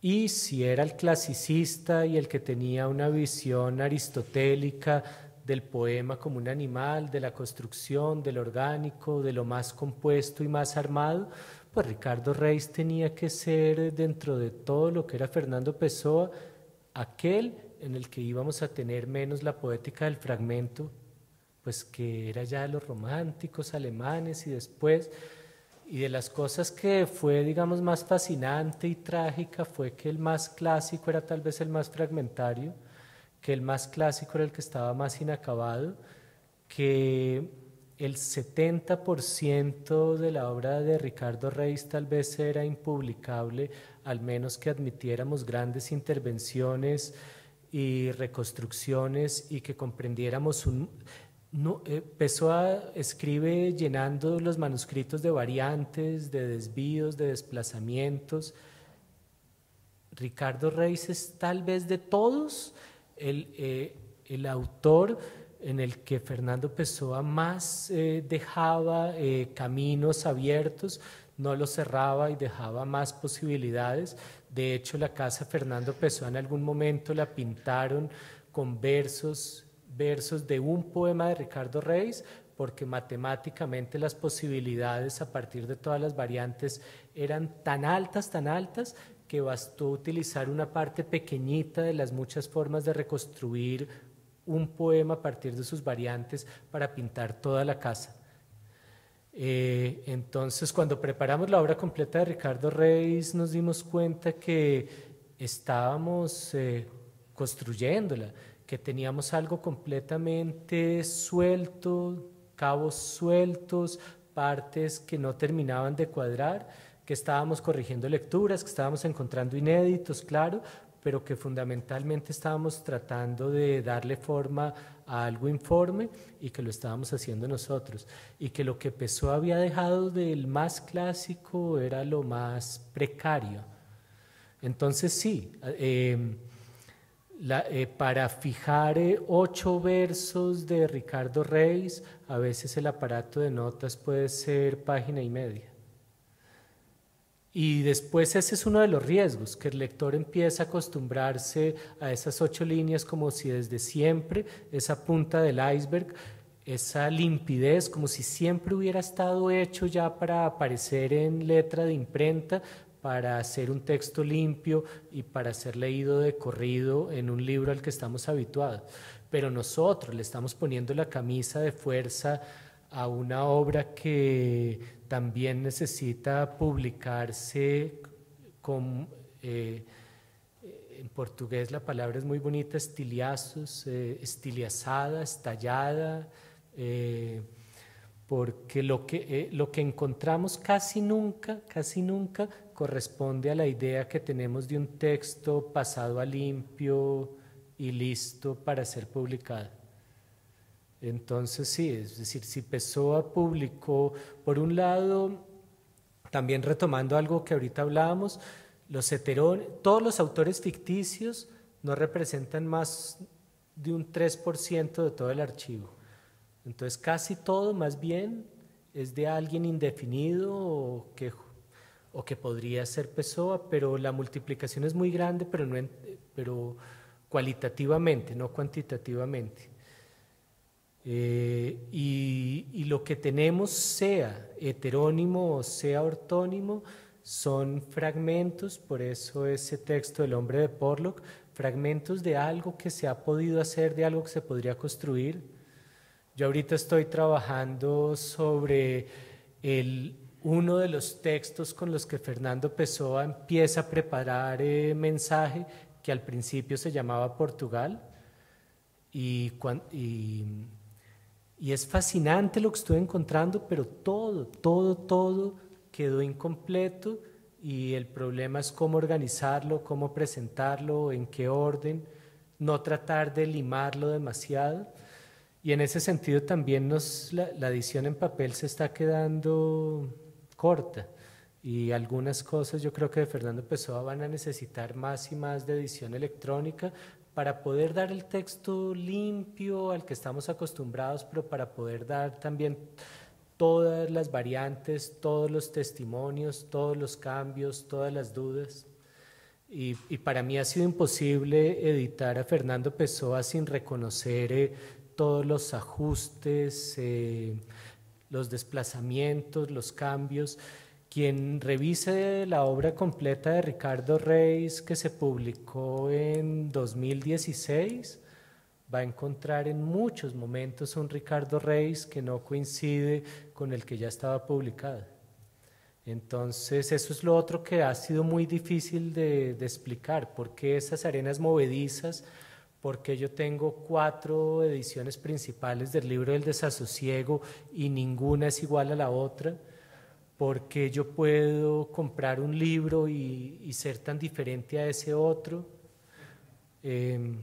[SPEAKER 3] Y si era el clasicista y el que tenía una visión aristotélica del poema como un animal, de la construcción, del orgánico, de lo más compuesto y más armado, pues Ricardo Reis tenía que ser, dentro de todo lo que era Fernando Pessoa, aquel en el que íbamos a tener menos la poética del fragmento, pues que era ya de los románticos alemanes y después, y de las cosas que fue, digamos, más fascinante y trágica fue que el más clásico era tal vez el más fragmentario, que el más clásico era el que estaba más inacabado, que el 70% de la obra de Ricardo Reis tal vez era impublicable al menos que admitiéramos grandes intervenciones y reconstrucciones y que comprendiéramos un... No, eh, Pessoa escribe llenando los manuscritos de variantes, de desvíos, de desplazamientos. Ricardo Reis es tal vez de todos el, eh, autor en el que Fernando Pessoa más eh, dejaba caminos abiertos, no lo cerraba y dejaba más posibilidades. De hecho, la casa Fernando Pessoa en algún momento la pintaron con versos, versos de un poema de Ricardo Reis, porque matemáticamente las posibilidades a partir de todas las variantes eran tan altas, tan altas, que bastó utilizar una parte pequeñita de las muchas formas de reconstruir un poema a partir de sus variantes para pintar toda la casa. Eh, entonces, cuando preparamos la obra completa de Ricardo Reis, nos dimos cuenta que estábamos eh, construyéndola, que teníamos algo completamente suelto, cabos sueltos, partes que no terminaban de cuadrar, que estábamos corrigiendo lecturas, que estábamos encontrando inéditos, claro, pero que fundamentalmente estábamos tratando de darle forma algo informe y que lo estábamos haciendo nosotros y que lo que pesó había dejado del más clásico era lo más precario. Entonces sí, eh, eh, para fijar eh, ocho versos de Ricardo Reis, a veces el aparato de notas puede ser página y media. Y después ese es uno de los riesgos, que el lector empieza a acostumbrarse a esas ocho líneas como si desde siempre, esa punta del iceberg, esa limpidez, como si siempre hubiera estado hecho ya para aparecer en letra de imprenta, para hacer un texto limpio y para ser leído de corrido en un libro al que estamos habituados. Pero nosotros le estamos poniendo la camisa de fuerza a una obra que también necesita publicarse con, eh, en portugués la palabra es muy bonita, estiliazos, eh, estiliazada, estallada, eh, porque lo que, lo que encontramos casi nunca, casi nunca corresponde a la idea que tenemos de un texto pasado a limpio y listo para ser publicado. Entonces, sí, es decir, si Pessoa publicó, por un lado, también retomando algo que ahorita hablábamos, los heterones, todos los autores ficticios no representan más de un 3% de todo el archivo. Entonces, casi todo, más bien, es de alguien indefinido o que, podría ser Pessoa, pero la multiplicación es muy grande, pero, no pero cualitativamente, no cuantitativamente. Eh, y, lo que tenemos, sea heterónimo o sea ortónimo, son fragmentos, por eso ese texto del hombre de Porlock, fragmentos de algo que se ha podido hacer, de algo que se podría construir. Yo ahorita estoy trabajando sobre el, uno de los textos con los que Fernando Pessoa empieza a preparar el eh, mensaje, que al principio se llamaba Portugal, y, cuando, y y es fascinante lo que estoy encontrando, pero todo, todo, todo quedó incompleto y el problema es cómo organizarlo, cómo presentarlo, en qué orden, no tratar de limarlo demasiado. Y en ese sentido también la, la edición en papel se está quedando corta y algunas cosas yo creo que de Fernando Pessoa van a necesitar más y más de edición electrónica, para poder dar el texto limpio al que estamos acostumbrados, pero para poder dar también todas las variantes, todos los testimonios, todos los cambios, todas las dudas. Y, para mí ha sido imposible editar a Fernando Pessoa sin reconocer eh, todos los ajustes, eh, los desplazamientos, los cambios. Quien revise la obra completa de Ricardo Reis que se publicó en 2016 va a encontrar en muchos momentos un Ricardo Reis que no coincide con el que ya estaba publicado. Entonces, eso es lo otro que ha sido muy difícil de, explicar, por qué esas arenas movedizas, por qué yo tengo cuatro ediciones principales del libro del desasosiego y ninguna es igual a la otra porque yo puedo comprar un libro y, ser tan diferente a ese otro. Em,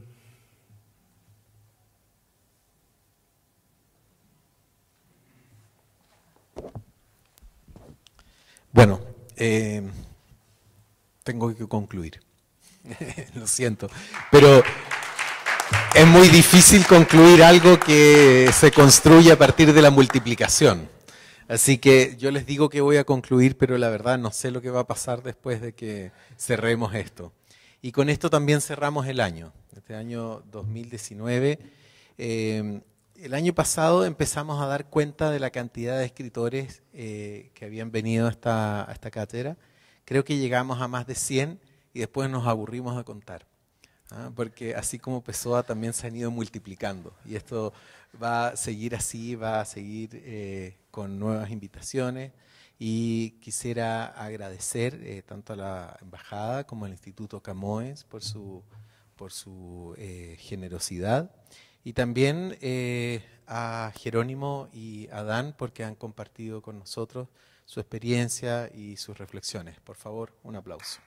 [SPEAKER 1] bueno, em, tengo que concluir. Lo siento. Pero es muy difícil concluir algo que se construye a partir de la multiplicación. Así que yo les digo que voy a concluir, pero la verdad no sé lo que va a pasar después de que cerremos esto. Y con esto también cerramos el año, este año 2019. Eh, el año pasado empezamos a dar cuenta de la cantidad de escritores eh, que habían venido a esta, a cátedra. Creo que llegamos a más de 100 y después nos aburrimos a contar. ¿ah? Porque así como Pessoa también se han ido multiplicando. Y esto va a seguir así, va a seguir eh, con nuevas invitaciones y quisiera agradecer eh, tanto a la Embajada como al Instituto Camoes por su, por su eh, generosidad y también eh, a Jerónimo y a Dan porque han compartido con nosotros su experiencia y sus reflexiones. Por favor, un aplauso.